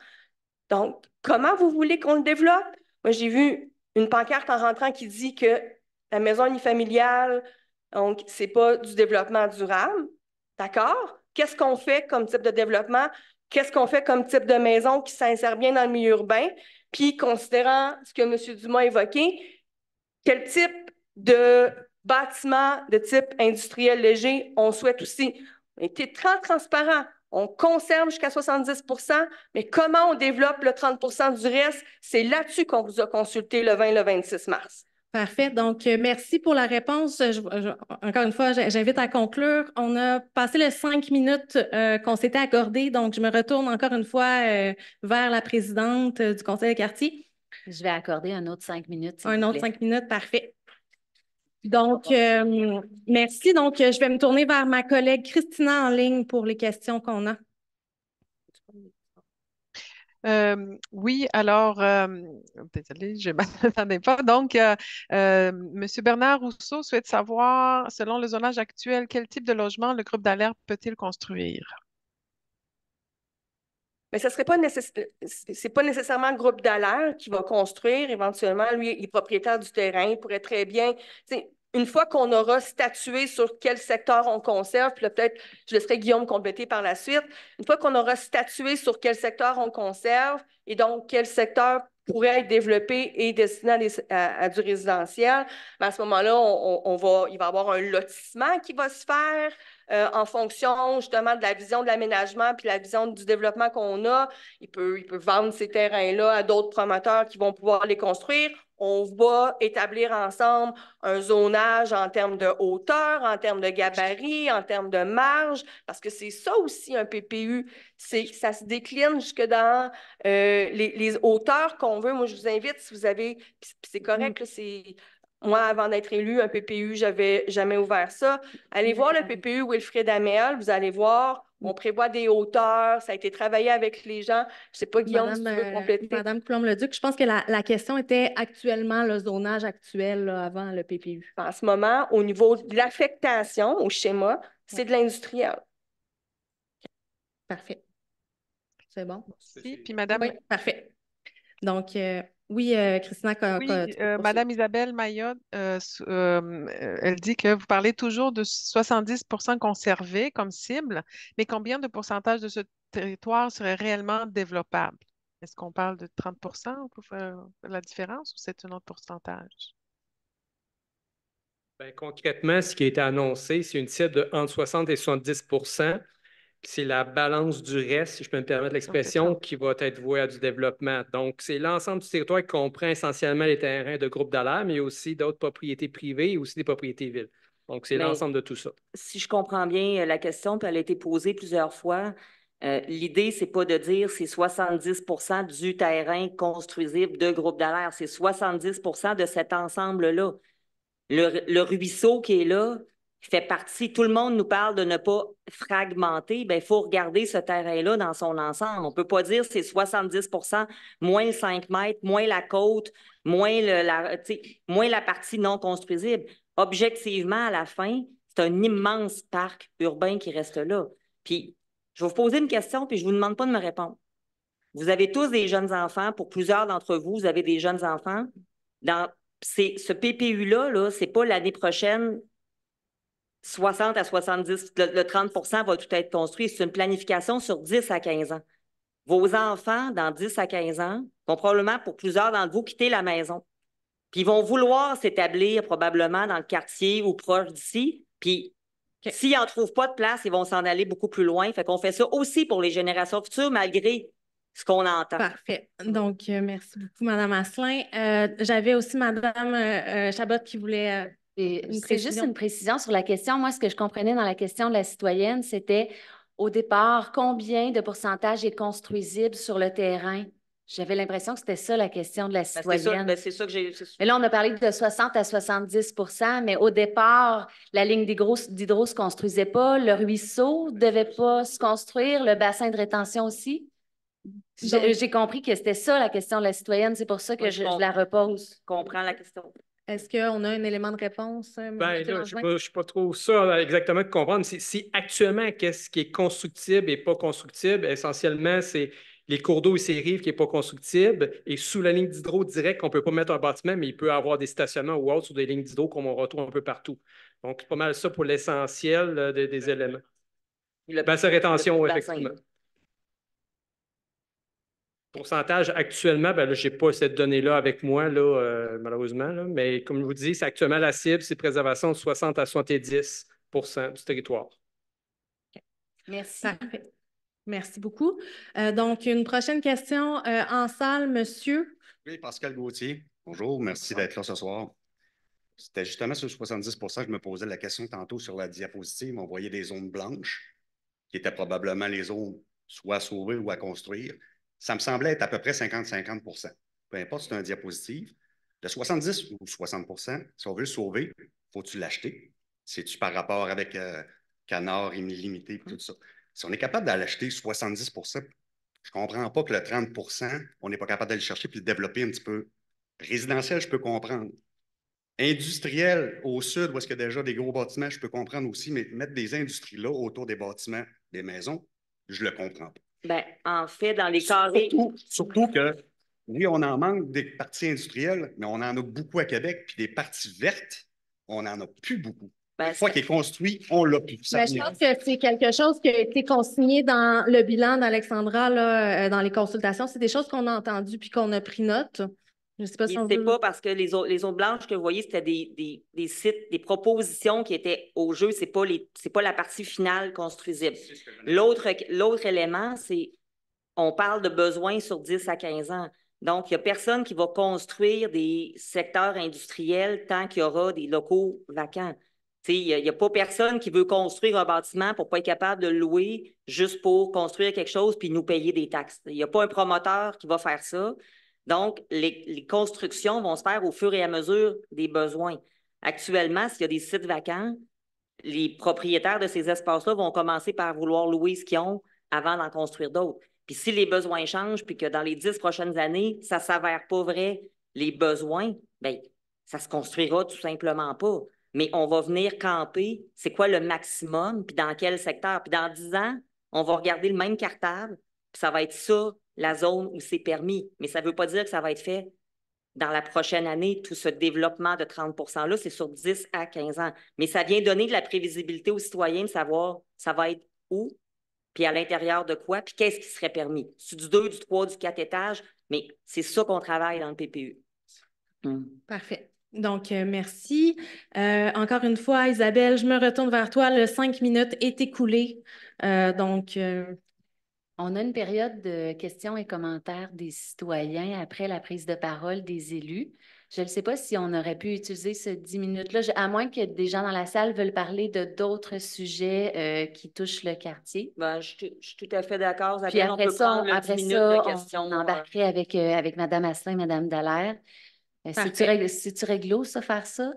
Donc, comment vous voulez qu'on le développe? Moi, j'ai vu une pancarte en rentrant qui dit que la maison unifamiliale, donc, ce n'est pas du développement durable. D'accord? Qu'est-ce qu'on fait comme type de développement? qu'est-ce qu'on fait comme type de maison qui s'insère bien dans le milieu urbain, puis considérant ce que M. Dumas a évoqué, quel type de bâtiment de type industriel léger on souhaite aussi. On était très transparent. On conserve jusqu'à 70 mais comment on développe le 30 du reste, c'est là-dessus qu'on vous a consulté le 20 et le 26 mars.
Parfait. Donc, euh, merci pour la réponse. encore une fois, j'invite à conclure. On a passé les cinq minutes euh, qu'on s'était accordées, donc je me retourne encore une fois euh, vers la présidente du conseil de quartier. Je vais accorder un autre cinq minutes. Un autre cinq minutes, parfait. Donc, merci. Donc, je vais me tourner vers ma collègue Christina en
ligne pour les questions qu'on a oui, alors, euh, oh, désolé, je ne *laughs* m'attendais pas. Donc, euh, M. Bernard Rousseau souhaite savoir, selon le zonage actuel, quel type de logement le groupe d'alerte peut-il construire? Mais ce serait pas euh, c'est pas
nécessairement le groupe d'alerte qui va construire. Éventuellement, lui, il est propriétaire du terrain, il pourrait très bien une fois qu'on aura statué sur quel secteur on conserve, puis peut-être je laisserai Guillaume compléter par la suite, une fois qu'on aura statué sur quel secteur on conserve et donc quel secteur pourrait être développé et destiné à, du résidentiel, ben, à ce moment-là, va, il va y avoir un lotissement qui va se faire. Euh, en fonction justement de la vision de l'aménagement puis la vision du développement qu'on a. Il peut, peut vendre ces terrains-là à d'autres promoteurs qui vont pouvoir les construire. On va établir ensemble un zonage en termes de hauteur, en termes de gabarit, en termes de marge, parce que c'est ça aussi un PPU. C'est, ça se décline jusque dans euh, les, les, hauteurs qu'on veut. Moi, je vous invite, si vous avez, c'est mm-hmm. correct, c'est moi, avant d'être élu, un PPU, j'avais jamais ouvert ça. Allez voir le PPU Wilfrid Amel, vous allez voir, on mm. prévoit des hauteurs, ça a été travaillé avec les gens. Je ne sais pas, Guillaume, Madame, si tu veux euh, compléter. Madame
Plombe-Leduc, je pense que la, question était actuellement le zonage actuel avant le
PPU. En ce moment, au niveau de l'affectation au schéma, c'est de l'industriel.
Parfait. C'est bon. puis Madame. parfait. Donc, euh, oui, euh, Christina. Euh, Madame Isabelle Mayotte, euh, elle dit que vous parlez toujours de 70 conservés comme cible, mais combien de pourcentage de ce territoire serait réellement développable? Est-ce qu'on parle de 30 pour faire la différence ou c'est un autre pourcentage?
Bien, concrètement, ce qui a été annoncé, c'est une cible de entre 60 et 70 c'est la balance du reste, si je peux me permettre ah, l'expression, qui va être vouée à du développement. Donc, c'est l'ensemble du territoire qui comprend essentiellement les terrains de groupes d'alarme, mais aussi d'autres propriétés privées et aussi des propriétés villes. Donc, c'est ben, l'ensemble de tout ça.
Si je comprends bien euh, la question, puis elle a été posée plusieurs fois, l'idée, euh, l'idée, c'est pas de dire c'est 70 du terrain construisible de groupes d'alarme, c'est 70 de cet ensemble-là. Le, le, ruisseau qui est là, fait partie, tout le monde nous parle de ne pas fragmenter, il ben, faut regarder ce terrain-là dans son ensemble. On ne peut pas dire c'est 70 moins le 5 mètres, moins la côte, moins, la, moins la partie non construisible. Objectivement, à la fin, c'est un immense parc urbain qui reste là. Puis, je vais vous poser une question, puis je ne vous demande pas de me répondre. Vous avez tous des jeunes enfants, pour plusieurs d'entre vous, vous avez des jeunes enfants. Dans ce PPU-là, -là, ce n'est pas l'année prochaine 60 à 70, le, 30 va tout être construit. C'est une planification sur 10 à 15 ans. Vos enfants, dans 10 à 15 ans, vont probablement, pour plusieurs d'entre vous, quitter la maison. Puis ils vont vouloir s'établir probablement dans le quartier ou proche d'ici. Puis s'ils n'en trouvent pas de place, ils vont s'en aller beaucoup plus loin. Fait qu'on fait ça aussi pour les générations futures, malgré ce qu'on entend.
Parfait. Donc, euh, merci beaucoup, Mme Asselin. Euh, j'avais aussi Madame euh, Chabot qui voulait
c'est juste une précision sur la question. Moi, ce que je comprenais dans la question de la citoyenne, c'était au départ, combien de pourcentage est construisible sur le terrain? J'avais l'impression que c'était ça la question de la ben, citoyenne. Ben, c'est ça, que j'ai. Mais là, on a parlé de 60 à 70 mais au départ, la ligne d'hydro ne se construisait pas, le ruisseau ne devait pas se construire, le bassin de rétention aussi. J'ai compris que c'était ça la question de la citoyenne, c'est pour ça que je, je, la repose. Je comprends la question. Est-ce qu'on a un élément de
réponse? Euh,
ben, là, je ne
suis, pas trop sûr exactement de comprendre. Si, actuellement, qu'est-ce qui est constructible et pas constructible, essentiellement, c'est les cours d'eau et ses rives qui n'est pas constructible. Et sous la ligne d'hydro direct, on ne peut pas mettre un bâtiment, mais il peut y avoir des stationnements ou autres sur des lignes d'hydro on retrouve un peu partout. Donc, pas mal ça pour l'essentiel euh, des, éléments. La ben, rétention, effectivement. Pourcentage actuellement, ben je n'ai pas cette donnée-là avec moi, là, euh, malheureusement, mais comme je vous dis, c'est actuellement la cible, c'est préservation de 60 à 70 du territoire.
Merci. Merci beaucoup. Euh, donc, une prochaine question euh, en salle, monsieur.
Oui, Pascal Gauthier. Bonjour, merci d'être là ce soir. C'était justement sur 70 que je me posais la question tantôt sur la diapositive. On voyait des zones blanches qui étaient probablement les zones soit à sauver ou à construire ça me semblait être à peu près 50-50 Peu importe c'est un diapositive, de 70 ou 60 si on veut le sauver, faut-tu l'acheter? C'est-tu par rapport avec euh, Canard, illimité, tout ça? Si on est capable d'aller acheter 70 je ne comprends pas que le 30 on n'est pas capable d'aller chercher et de développer un petit peu. Résidentiel, je peux comprendre. Industriel, au sud, où est-ce qu'il y a déjà des gros bâtiments, je peux comprendre aussi, mais mettre des industries là autour des bâtiments, des maisons, je ne le comprends pas.
Ben, en fait, dans les carrés. Surtout,
surtout que, oui, on en manque des parties industrielles, mais on en a beaucoup à Québec, puis des parties vertes, on n'en a plus beaucoup. Ben, Une fois qu'il est construit, on l'a plus. je pense
que c'est quelque chose qui a été consigné dans le bilan d'Alexandra, euh, dans les consultations. C'est des choses qu'on a entendues puis qu'on a pris note.
Je sais pas parce que les eaux, blanches que vous voyez, c'était des, sites, des propositions qui étaient au jeu. Ce n'est pas, pas la partie finale construisible. L'autre l'autre élément, c'est on parle de besoins sur 10 à 15 ans. Donc, il n'y a personne qui va construire des secteurs industriels tant qu'il y aura des locaux vacants. Il n'y a, pas personne qui veut construire un bâtiment pour ne pas être capable de le louer juste pour construire quelque chose puis nous payer des taxes. Il n'y a pas un promoteur qui va faire ça. Donc, les, constructions vont se faire au fur et à mesure des besoins. Actuellement, s'il y a des sites vacants, les propriétaires de ces espaces-là vont commencer par vouloir louer ce qu'ils ont avant d'en construire d'autres. Puis si les besoins changent, puis que dans les dix prochaines années, ça ne s'avère pas vrai, les besoins, bien, ça ne se construira tout simplement pas. Mais on va venir camper, c'est quoi le maximum, puis dans quel secteur. Puis dans dix ans, on va regarder le même cartable, puis ça va être ça la zone où c'est permis. Mais ça ne veut pas dire que ça va être fait dans la prochaine année, tout ce développement de 30 %-là, c'est sur 10 à 15 ans. Mais ça vient donner de la prévisibilité aux citoyens de savoir ça va être où, puis à l'intérieur de quoi, puis qu'est-ce qui serait permis. C'est du 2, du 3, du 4 étages, mais c'est ça qu'on travaille dans le PPU. E. Hmm.
Parfait. Donc, euh, merci. Euh, encore une fois, Isabelle, je me retourne vers toi. Le cinq minutes est écoulé. Euh, donc, on a une période de questions et commentaires des citoyens
après la prise de parole des élus. Je ne sais pas si on aurait pu utiliser ce 10 minutes-là, à moins que des gens dans la salle veulent parler de d'autres sujets euh, qui touchent le quartier.
Ben, je, suis tout à fait d'accord. après on peut ça, on, on euh, embarquerait
avec, euh, avec Mme Asselin et Mme Dallaire. C'est-tu réglo, ça, faire ça?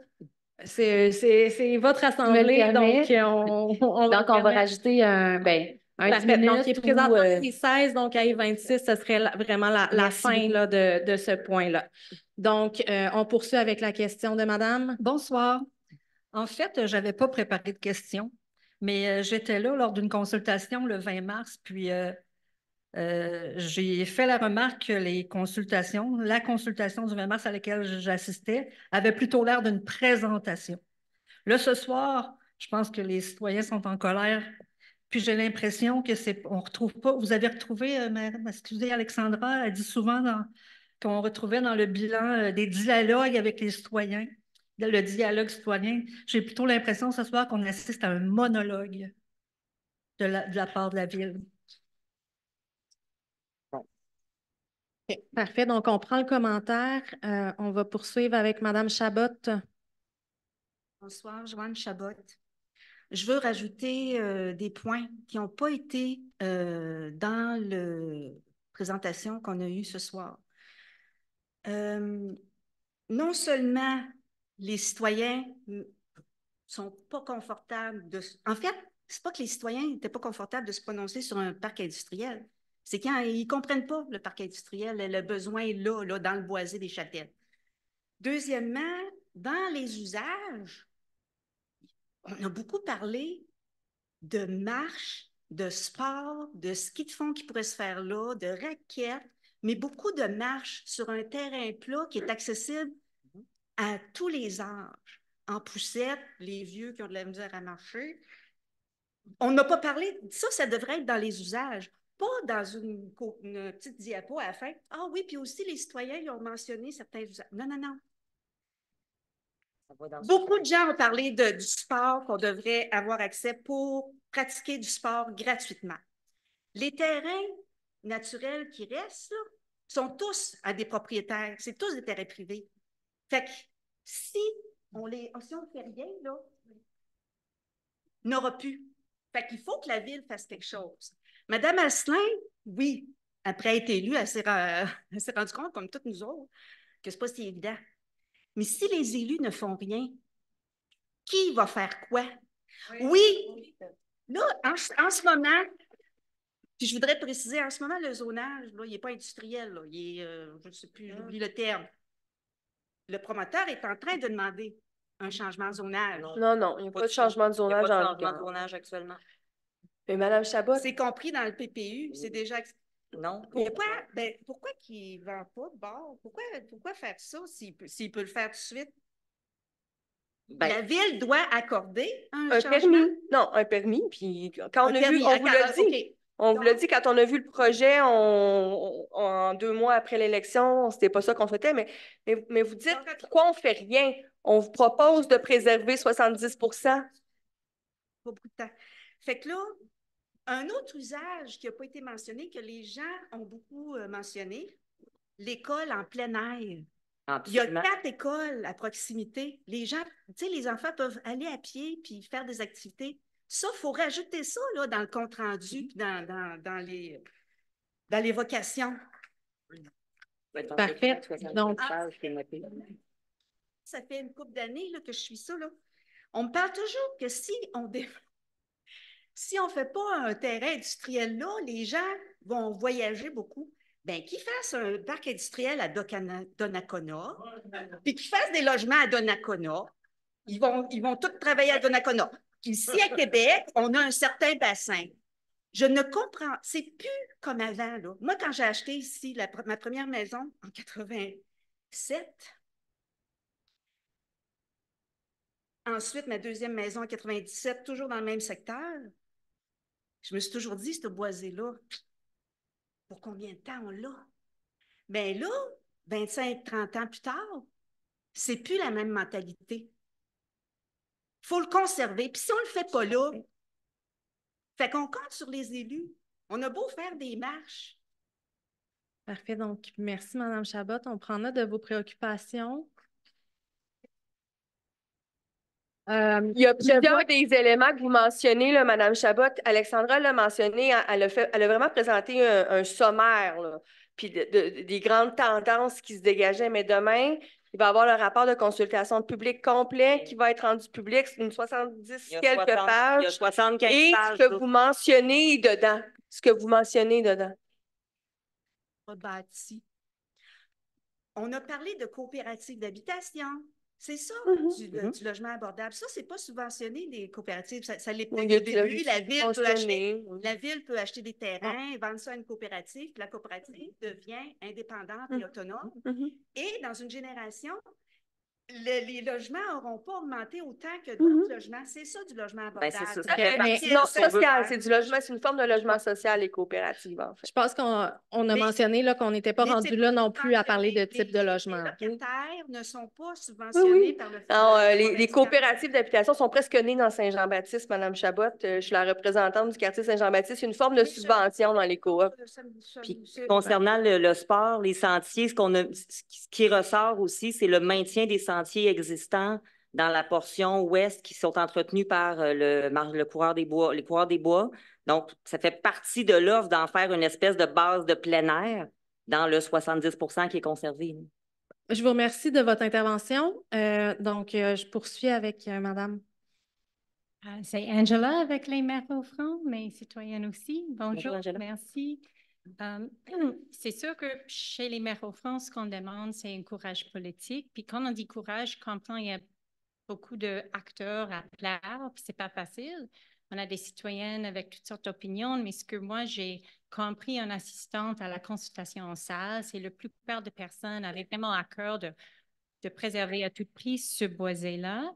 C'est votre assemblée, donc on, donc on va rajouter un... Ben,
donc, il est présentement 16,
euh, donc à 26, ce serait vraiment la, fin là, de, ce point-là. Donc, euh, on poursuit avec la question de madame. Bonsoir. En fait, je n'avais pas préparé de questions, mais euh, j'étais là lors d'une consultation
le 20 mars, puis j'ai fait la remarque que les consultations, la consultation du 20 mars à laquelle j'assistais, avait plutôt l'air d'une présentation. Là, ce soir, je pense que les citoyens sont en colère puis j'ai l'impression que c'est, on retrouve pas. Vous avez retrouvé, euh, excusez Alexandra, a dit souvent qu'on retrouvait dans le bilan euh, des dialogues avec les citoyens, le dialogue citoyen. J'ai plutôt l'impression ce soir qu'on assiste à un monologue de la,
part de la ville. Parfait. Donc, on prend le commentaire. Euh, on va poursuivre avec Madame Chabot.
Bonsoir, Joanne Chabot je veux rajouter euh, des points qui n'ont pas été euh, dans la présentation qu'on a eue ce soir. Euh, non seulement les citoyens sont pas confortables de... En fait, c'est pas que les citoyens n'étaient pas confortables de se prononcer sur un parc industriel. C'est qu'ils comprennent pas le parc industriel, le besoin est là, là, dans le boisé des châtaignes. Deuxièmement, dans les usages, on a beaucoup parlé de marche, de sport, de ski de fond qui pourrait se faire là, de raquettes, mais beaucoup de marches sur un terrain plat qui est accessible mm-hmm. à tous les âges. En poussette, les vieux qui ont de la misère à marcher. On n'a pas parlé, ça, ça devrait être dans les usages, pas dans une, petite diapo à la fin. Ah oui, puis aussi les citoyens, ils ont mentionné certains usages. Non, non, non. Beaucoup de gens ont parlé du sport qu'on devrait avoir accès pour pratiquer du sport gratuitement. Les terrains naturels qui restent sont tous à des propriétaires, c'est tous des terrains privés. Fait que si on les, on fait rien là, n'aura plus. Fait qu'il faut que la ville fasse quelque chose. Madame Asselin, oui, après être élue, elle s'est, *laughs* rendue compte, comme toutes nous autres, que c'est pas si évident. Mais si les élus ne font rien, qui va faire quoi?
Oui,
là, en, ce moment, puis je voudrais préciser, en ce moment, le zonage, il n'est pas industriel, il est, euh, je ne sais plus, j'oublie le terme. Le promoteur est en train de demander un changement de zonage. Non, non,
il n'y a pas, de changement de zonage. Il n'y a pas de changement de zonage actuellement. Mais Mme Chabot.
C'est compris dans le PPU, c'est déjà non. Pourquoi, ben, pourquoi qu'il ne vend pas de bord? Pourquoi, faire ça s'il peut, le faire tout de suite? Ben
la ville doit accorder
un, permis.
Non, un permis. Puis quand on a vu, vous l'a dit. quand on a vu le projet, en deux mois après l'élection, c'était pas ça qu'on souhaitait, mais, mais, vous dites pourquoi on fait rien? On vous propose de préserver 70 Pas
beaucoup de temps. Fait que là, un autre usage qui n'a pas été mentionné, que les gens ont beaucoup euh, mentionné, l'école en plein air. Il y a quatre écoles à proximité. Les gens, tu sais, les enfants peuvent aller à pied puis faire des activités. Ça, il faut rajouter ça là, dans le compte-rendu mm-hmm. dans, dans, les, dans les vocations. Parfait. ça fait une couple d'années que je suis ça. Là. On me parle toujours que si on développe si on ne fait pas un terrain industriel là, les gens vont voyager beaucoup. Bien, qu'ils fassent un parc industriel à Donnacona, puis qu'ils fassent des logements à Donnacona, ils vont, ils vont tous travailler à Donnacona. Ici, à Québec, on a un certain bassin. Je ne comprends, c'est plus comme avant. Là. Moi, quand j'ai acheté ici ma première maison en 87, ensuite ma deuxième maison en 97, toujours dans le même secteur, je me suis toujours dit, ce boisé-là, pour combien de temps on l'a? Bien là, 25, 30 ans plus tard, c'est plus la même mentalité. Il faut le conserver. Puis si on ne le fait pas là, fait qu'on compte sur les élus. On a beau faire des marches.
Parfait. Donc, merci, Madame
Chabot. On prend note de vos préoccupations. Euh, il y a plusieurs des éléments que vous mentionnez, Mme Madame Chabot. Alexandra l'a mentionné, hein, elle a, vraiment présenté un, sommaire, puis des grandes tendances qui se dégageaient. Mais demain, il va y avoir le rapport de consultation de public complet qui va être rendu public, une 70 quelques pages. 75 et pages. Et ce que vous mentionnez dedans. Ce que vous mentionnez dedans.
On a parlé de coopérative d'habitation, c'est ça, mmh mmh du, logement abordable. Ça, c'est pas subventionné, les coopératives. Ça, l'est début. La ville, peut acheter, la ville peut acheter des ah. terrains, vendre ça à une coopérative. La coopérative mmh devient indépendante et autonome. Et dans une génération, les logements n'auront pas augmenté
autant que d'autres mm-hmm.
logements. C'est ça du logement ben, abordable. c'est c'est du logement, c'est une forme de logement social et coopératif, en fait. Je
pense qu'on a mentionné qu'on n'était pas rendu là non plus à
parler de type de logement. Les locataires ne sont pas subventionnés par le euh, les, coopératives d'habitation sont presque nées dans Saint-Jean-Baptiste, Madame Chabot. Euh, je suis la représentante du quartier Saint-Jean-Baptiste. C'est
une forme de subvention dans les coops. concernant le, sport, les sentiers, qu'on ce qui ressort aussi, c'est le maintien des sentiers existants dans la portion ouest qui sont entretenus par euh, le, le coureur des bois, les coureurs des bois. Donc, ça fait partie de l'offre d'en faire une espèce de base de plein air dans le 70 qui est conservé.
Je vous remercie de votre intervention. Euh, donc, euh, je poursuis avec
Madame. C'est Angela avec les maires au front, mais citoyenne aussi. Bonjour merci. Euh, *clears throat* c'est sûr que chez les maires France, ce qu'on demande, c'est un courage politique. Puis quand on dit courage, quand il y a beaucoup d'acteurs à plaire, puis c'est pas facile. On a des citoyennes avec toutes sortes d'opinions, mais ce que moi j'ai compris en assistante à la consultation en salle, c'est la plupart des personnes avaient vraiment à cœur de, préserver à tout prix ce boisé-là.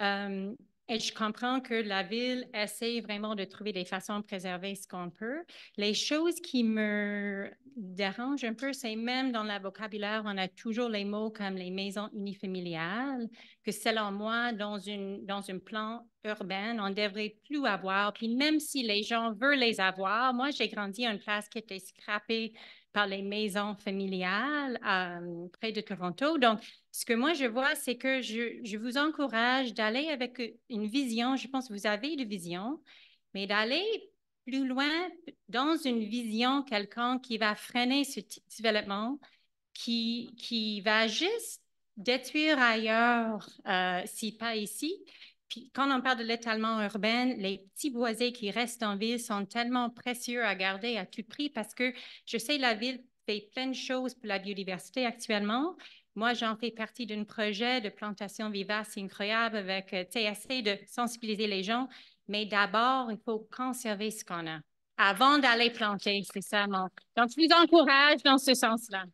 Euh, et je comprends que la ville essaie vraiment de trouver des façons de préserver ce qu'on peut. Les choses qui me dérangent un peu, c'est même dans le vocabulaire, on a toujours les mots comme les maisons unifamiliales, que selon moi, dans, une, dans un plan urbain, on ne devrait plus avoir. Puis même si les gens veulent les avoir, moi, j'ai grandi à une place qui était scrappée par les maisons familiales euh, près de Toronto. Donc, ce que moi, je vois, c'est que je, vous encourage d'aller avec une vision. Je pense que vous avez une vision, mais d'aller plus loin dans une vision quelconque qui va freiner ce développement, qui, qui va juste détruire ailleurs, euh, si pas ici, puis quand on parle de l'étalement urbain, les petits boisés qui restent en ville sont tellement précieux à garder à tout prix parce que je sais la ville fait plein de choses pour la biodiversité actuellement. Moi, j'en fais partie d'un projet de plantation vivace incroyable avec euh, TSC de sensibiliser les gens. Mais d'abord, il faut conserver ce qu'on a avant d'aller planter, c'est ça. Donc, je vous encourage dans ce sens-là.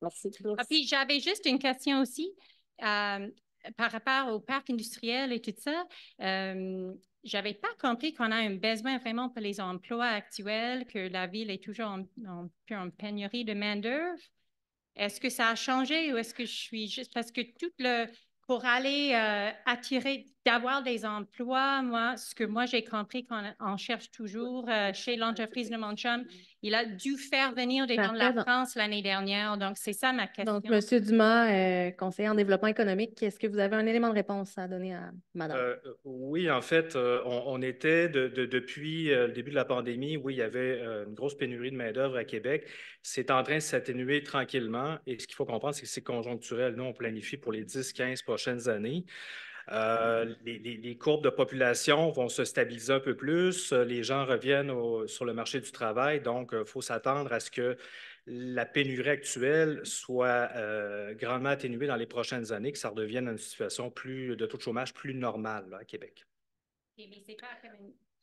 Merci. Ah, puis, j'avais juste une question aussi. Euh, par rapport au parc industriel et tout ça, je euh, j'avais pas compris qu'on a un besoin vraiment pour les emplois actuels, que la ville est toujours en, pénurie de main-d'œuvre. Est-ce que ça a changé ou est-ce que je suis juste parce que tout le pour aller euh, attirer d'avoir des emplois, moi, ce que moi j'ai compris qu'on cherche toujours euh, chez l'entreprise de chum, il a dû faire venir des gens de la France l'année dernière. Donc, c'est ça ma question. Donc, Monsieur
Dumas, euh, conseiller en développement économique, est-ce que vous avez un élément de réponse à donner à
Madame? Euh, oui, en fait, on, était depuis le début de la pandémie, oui, il y avait une grosse pénurie de main-d'œuvre à Québec. C'est en train de s'atténuer tranquillement. Et ce qu'il faut comprendre, c'est que c'est conjoncturel. Nous, on planifie pour les 10-15 prochaines années. Euh, les, courbes de population vont se stabiliser un peu plus. Les gens reviennent sur le marché du travail. Donc, il euh, faut s'attendre à ce que la pénurie actuelle soit euh, grandement atténuée dans les prochaines années, que ça redevienne une situation plus, de taux de chômage plus
normale à Québec. Mais c'est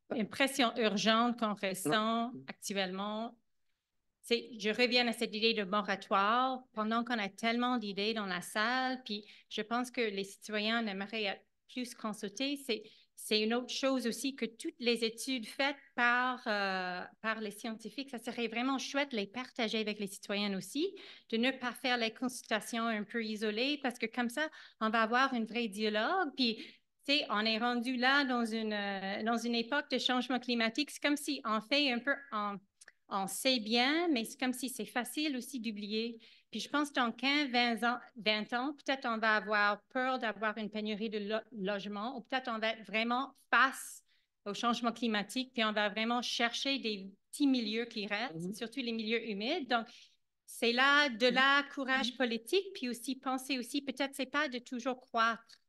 pas une pression urgente qu'on ressent actuellement je reviens à cette idée de moratoire pendant qu'on a tellement d'idées dans la salle, puis je pense que les citoyens aimeraient euh, plus consulter. C'est une autre chose aussi que toutes les études faites par, euh, par les scientifiques, ça serait vraiment chouette de les partager avec les citoyens aussi, de ne pas faire les consultations un peu isolées, parce que comme ça, on va avoir un vrai dialogue, puis sais on est rendu là dans une, euh, dans une époque de changement climatique. C'est comme si on fait un peu, on sait bien, mais c'est comme si c'est facile aussi d'oublier. Puis je pense que dans 15, 20 ans, peut-être on va avoir peur d'avoir une pénurie de logements ou peut-être on va être vraiment face au changement climatique, puis on va vraiment chercher des petits milieux qui restent, mhm. surtout les milieux humides. Donc, c'est là, de mhm. la courage politique, puis aussi penser aussi, peut-être c'est pas de toujours croître.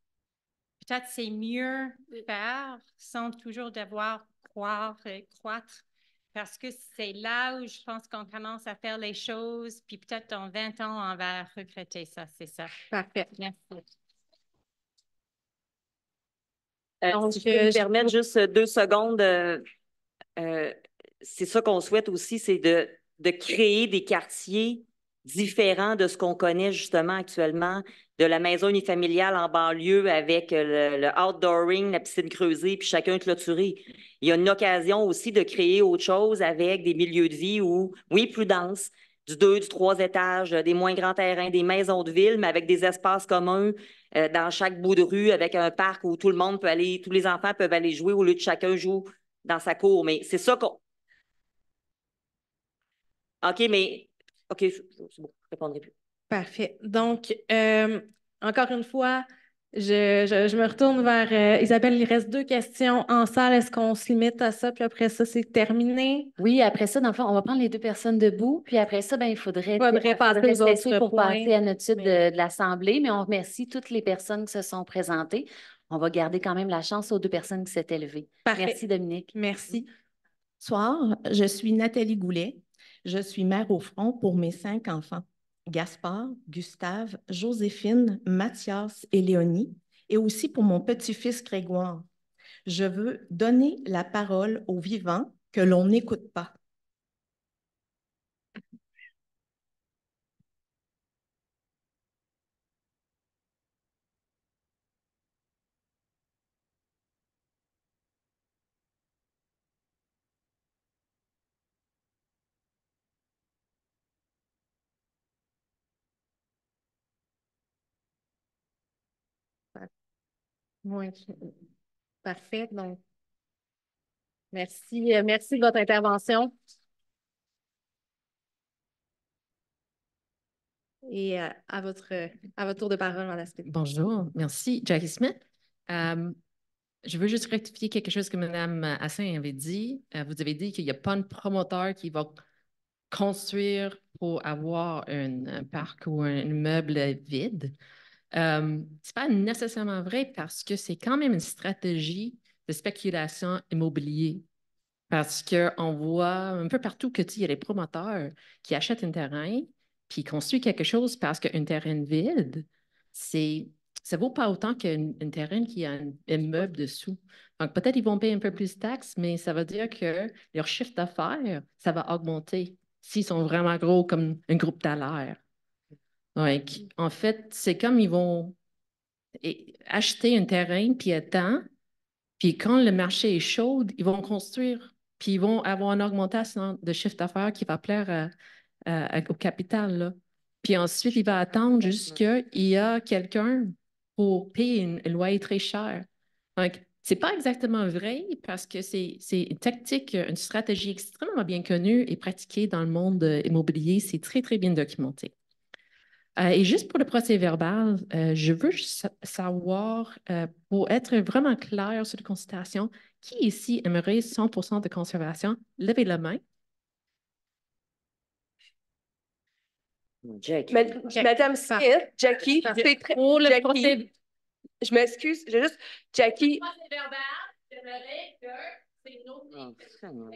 Peut-être c'est mieux euh, faire sans toujours devoir croire et euh, croître parce que c'est là où je pense qu'on commence à faire les choses, puis peut-être dans 20 ans, on va regretter ça, c'est ça. Parfait. Merci.
Euh, si je peux me euh, permettre juste deux secondes, euh, c'est ça qu'on souhaite aussi, c'est de, de créer des quartiers différent de ce qu'on connaît justement actuellement, de la maison unifamiliale en banlieue avec euh, le, outdooring, la piscine creusée, puis chacun clôturé. Il y a une occasion aussi de créer autre chose avec des milieux de vie où, oui, plus dense, du deux du trois étages, euh, des moins grands terrains, des maisons de ville, mais avec des espaces communs euh, dans chaque bout de rue, avec un parc où tout le monde peut aller, tous les enfants peuvent aller jouer au lieu de chacun joue dans sa cour. Mais c'est ça qu'on... OK, mais OK, je ne répondrai plus.
Parfait. Donc, euh, encore une fois, je, me retourne vers euh, Isabelle. Il reste deux questions en salle. Est-ce qu'on se limite à ça? Puis après ça, c'est terminé. Oui, après ça, dans le on va prendre les deux personnes debout. Puis après ça, ben, il faudrait, faudrait passer aux autres pour
passer à notre suite de, l'Assemblée. Mais on remercie toutes les personnes qui se sont présentées. On va garder quand même la chance aux deux personnes qui s'étaient levées. Merci, Dominique. Merci. Soir,
je suis Nathalie Goulet. Je suis mère au front pour mes cinq enfants, Gaspard,
Gustave, Joséphine, Mathias et Léonie, et aussi pour mon petit-fils Grégoire. Je veux donner la parole aux vivants que l'on n'écoute
pas.
parfait.
merci, euh, merci de votre intervention.
Et
euh, à votre,
à votre tour de parole, Mme Smith. Bonjour, merci, Jackie
Smith. Euh, je veux juste rectifier quelque chose que Mme Assin avait dit. vous avez dit qu'il n'y a pas de promoteur qui va construire pour avoir un parc ou un meuble vide ce euh, c'est pas nécessairement vrai parce que c'est quand même une stratégie de spéculation immobilière. Parce qu'on voit un peu partout que il y a des promoteurs qui achètent un terrain puis construisent quelque chose parce qu'un terrain vide, c'est ça vaut pas autant qu'un terrain qui a un immeuble dessous. Donc, peut-être qu'ils vont payer un peu plus de taxes, mais ça veut dire que leur chiffre d'affaires, ça va augmenter s'ils sont vraiment gros comme un groupe d'alerte. Donc, en fait, c'est comme ils vont acheter un terrain, puis attendre, puis quand le marché est chaud, ils vont construire, puis ils vont avoir une augmentation de chiffre d'affaires qui va plaire au capital. Puis ensuite, il va attendre mm-hmm. qu'il y a quelqu'un pour payer une loyer très cher. Donc, c'est pas exactement vrai parce que c'est une tactique, une stratégie extrêmement bien connue et pratiquée dans le monde euh, immobilier. C'est très, très bien documenté. Euh, et juste pour le procès verbal, euh, je veux savoir, euh, pour être vraiment clair sur la consultation, qui ici aimerait 100 de conservation? Levez la main.
Jackie. Madame
Smith, Jackie, c'est très... Pour le procès... Je m'excuse, j'ai juste... Jackie...
Le
procès verbal, j'aimerais que c'est notre... Oh,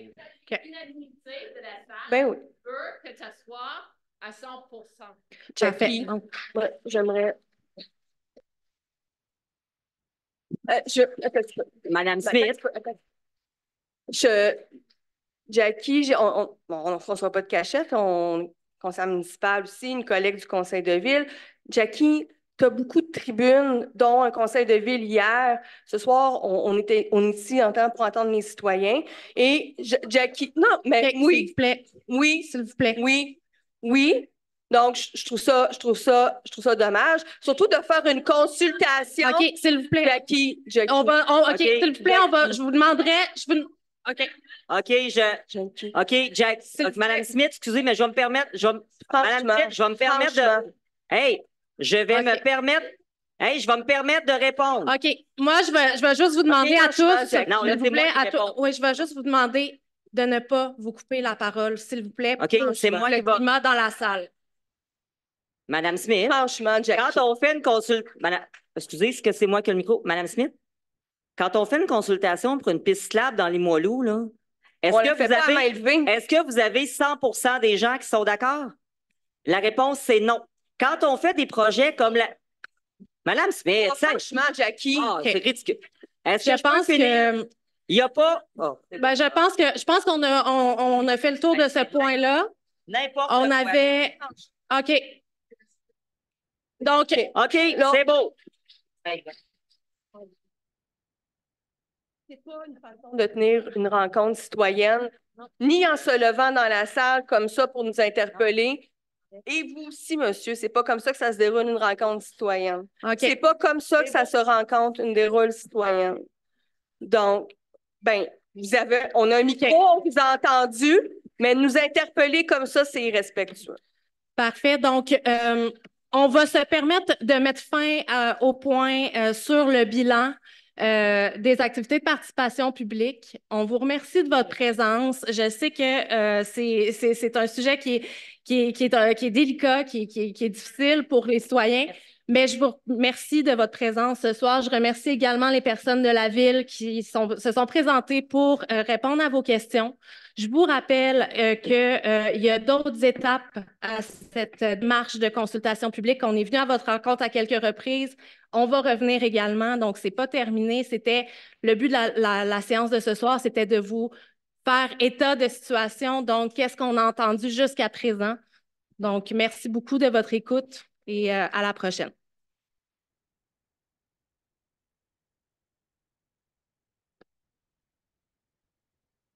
okay. L'unanimité de la salle ben oui. veut que tu soit à 100
Jackie.
j'aimerais. Euh, Madame ben, Smith. Je... Jackie, on ne voit pas de cachette, on conseil municipal aussi, une collègue du conseil de ville. Jackie, tu as beaucoup de tribunes, dont un conseil de ville hier. Ce soir, on, était, on est ici en temps pour entendre mes citoyens. Et Jackie, non, mais oui. S'il vous plaît. Oui. S'il vous plaît. Oui. Oui. Donc, je, trouve ça, je trouve ça, je trouve ça dommage. Surtout de faire une consultation. OK, s'il vous plaît. Jackie, On
va, OK, s'il vous plaît, on
va, je vous demanderai, je
OK. OK, je, OK, Jack, Madame Smith, excusez, mais je vais me permettre, je Madame Smith, je vais me permettre de, hey, je vais me permettre Hey, je vais me permettre de répondre. OK. Moi, je vais, je vais juste vous demander à tous. Non, s'il vous plaît, à tous.
Oui, je vais juste vous demander de ne pas vous couper la parole, s'il vous plaît. OK, c'est moi qui va... dans la salle.
Madame Smith, quand on fait une consultation... Excusez, est-ce que c'est moi qui ai le micro? Madame Smith, quand on fait une consultation pour une piste slab dans les Moilous, là, est-ce que, vous avez... 100 des gens qui sont d'accord? La réponse, c'est non. Quand on fait des projets comme la... Madame Smith, oh, Franchement, Jackie... Ah, c'est ridicule.
Est-ce que je pense que... Euh,
il n'y a pas. Ben,
je pense que je pense qu'on a, on, a fait le tour de ce point-là. N'importe
On avait.
OK.
Donc. OK, c'est beau. Ben. C'est pas une façon de tenir une rencontre citoyenne, ni en se levant dans la salle comme ça pour nous interpeller. Et vous aussi, monsieur, c'est pas comme ça que ça se déroule une rencontre citoyenne. Ce C'est pas comme ça que ça se rencontre une déroule citoyenne. Donc, ben, vous avez, on a un micro, on vous a entendu, mais nous interpeller comme ça, c'est irrespectueux.
Parfait. Donc, euh, on va se permettre de mettre fin euh, au point euh, sur le bilan des activités de participation publique. On vous remercie de votre présence. Je sais que c'est un sujet qui est, qui qui est, qui est délicat, qui est, difficile pour les citoyens. Mais je vous remercie de votre présence ce soir. Je remercie également les personnes de la ville qui se sont présentées pour euh, répondre à vos questions. Je vous rappelle euh, qu'il euh, y a d'autres étapes à cette marche de consultation publique. On est venu à votre rencontre à quelques reprises. On va revenir également. Donc, c'est pas terminé. C'était le but de la, séance de ce soir, c'était de vous faire état de situation. Donc, qu'est-ce qu'on a entendu jusqu'à présent? Donc, merci beaucoup de votre écoute et à la prochaine.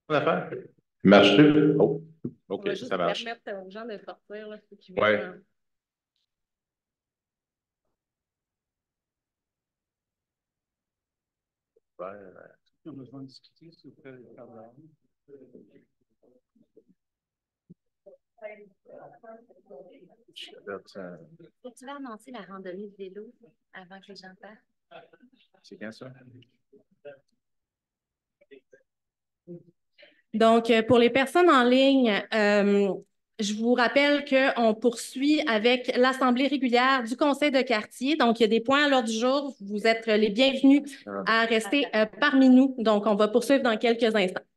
Bonne affaire. marche
Oh. OK, va juste ça marche.
permettre aux gens de sortir, là, ceux qui ouais. veulent. Hein.
On a besoin de discuter, s'il vous plaît,
tu
vas annoncer la randonnée de vélo avant que les gens partent?
C'est bien ça?
Donc, euh, pour les personnes en ligne, euh, je vous rappelle qu'on poursuit avec l'Assemblée régulière du Conseil de quartier. Donc, il y a des points à l'ordre du jour. Vous êtes les bienvenus ah. à rester euh, parmi nous. Donc, on va poursuivre dans quelques instants.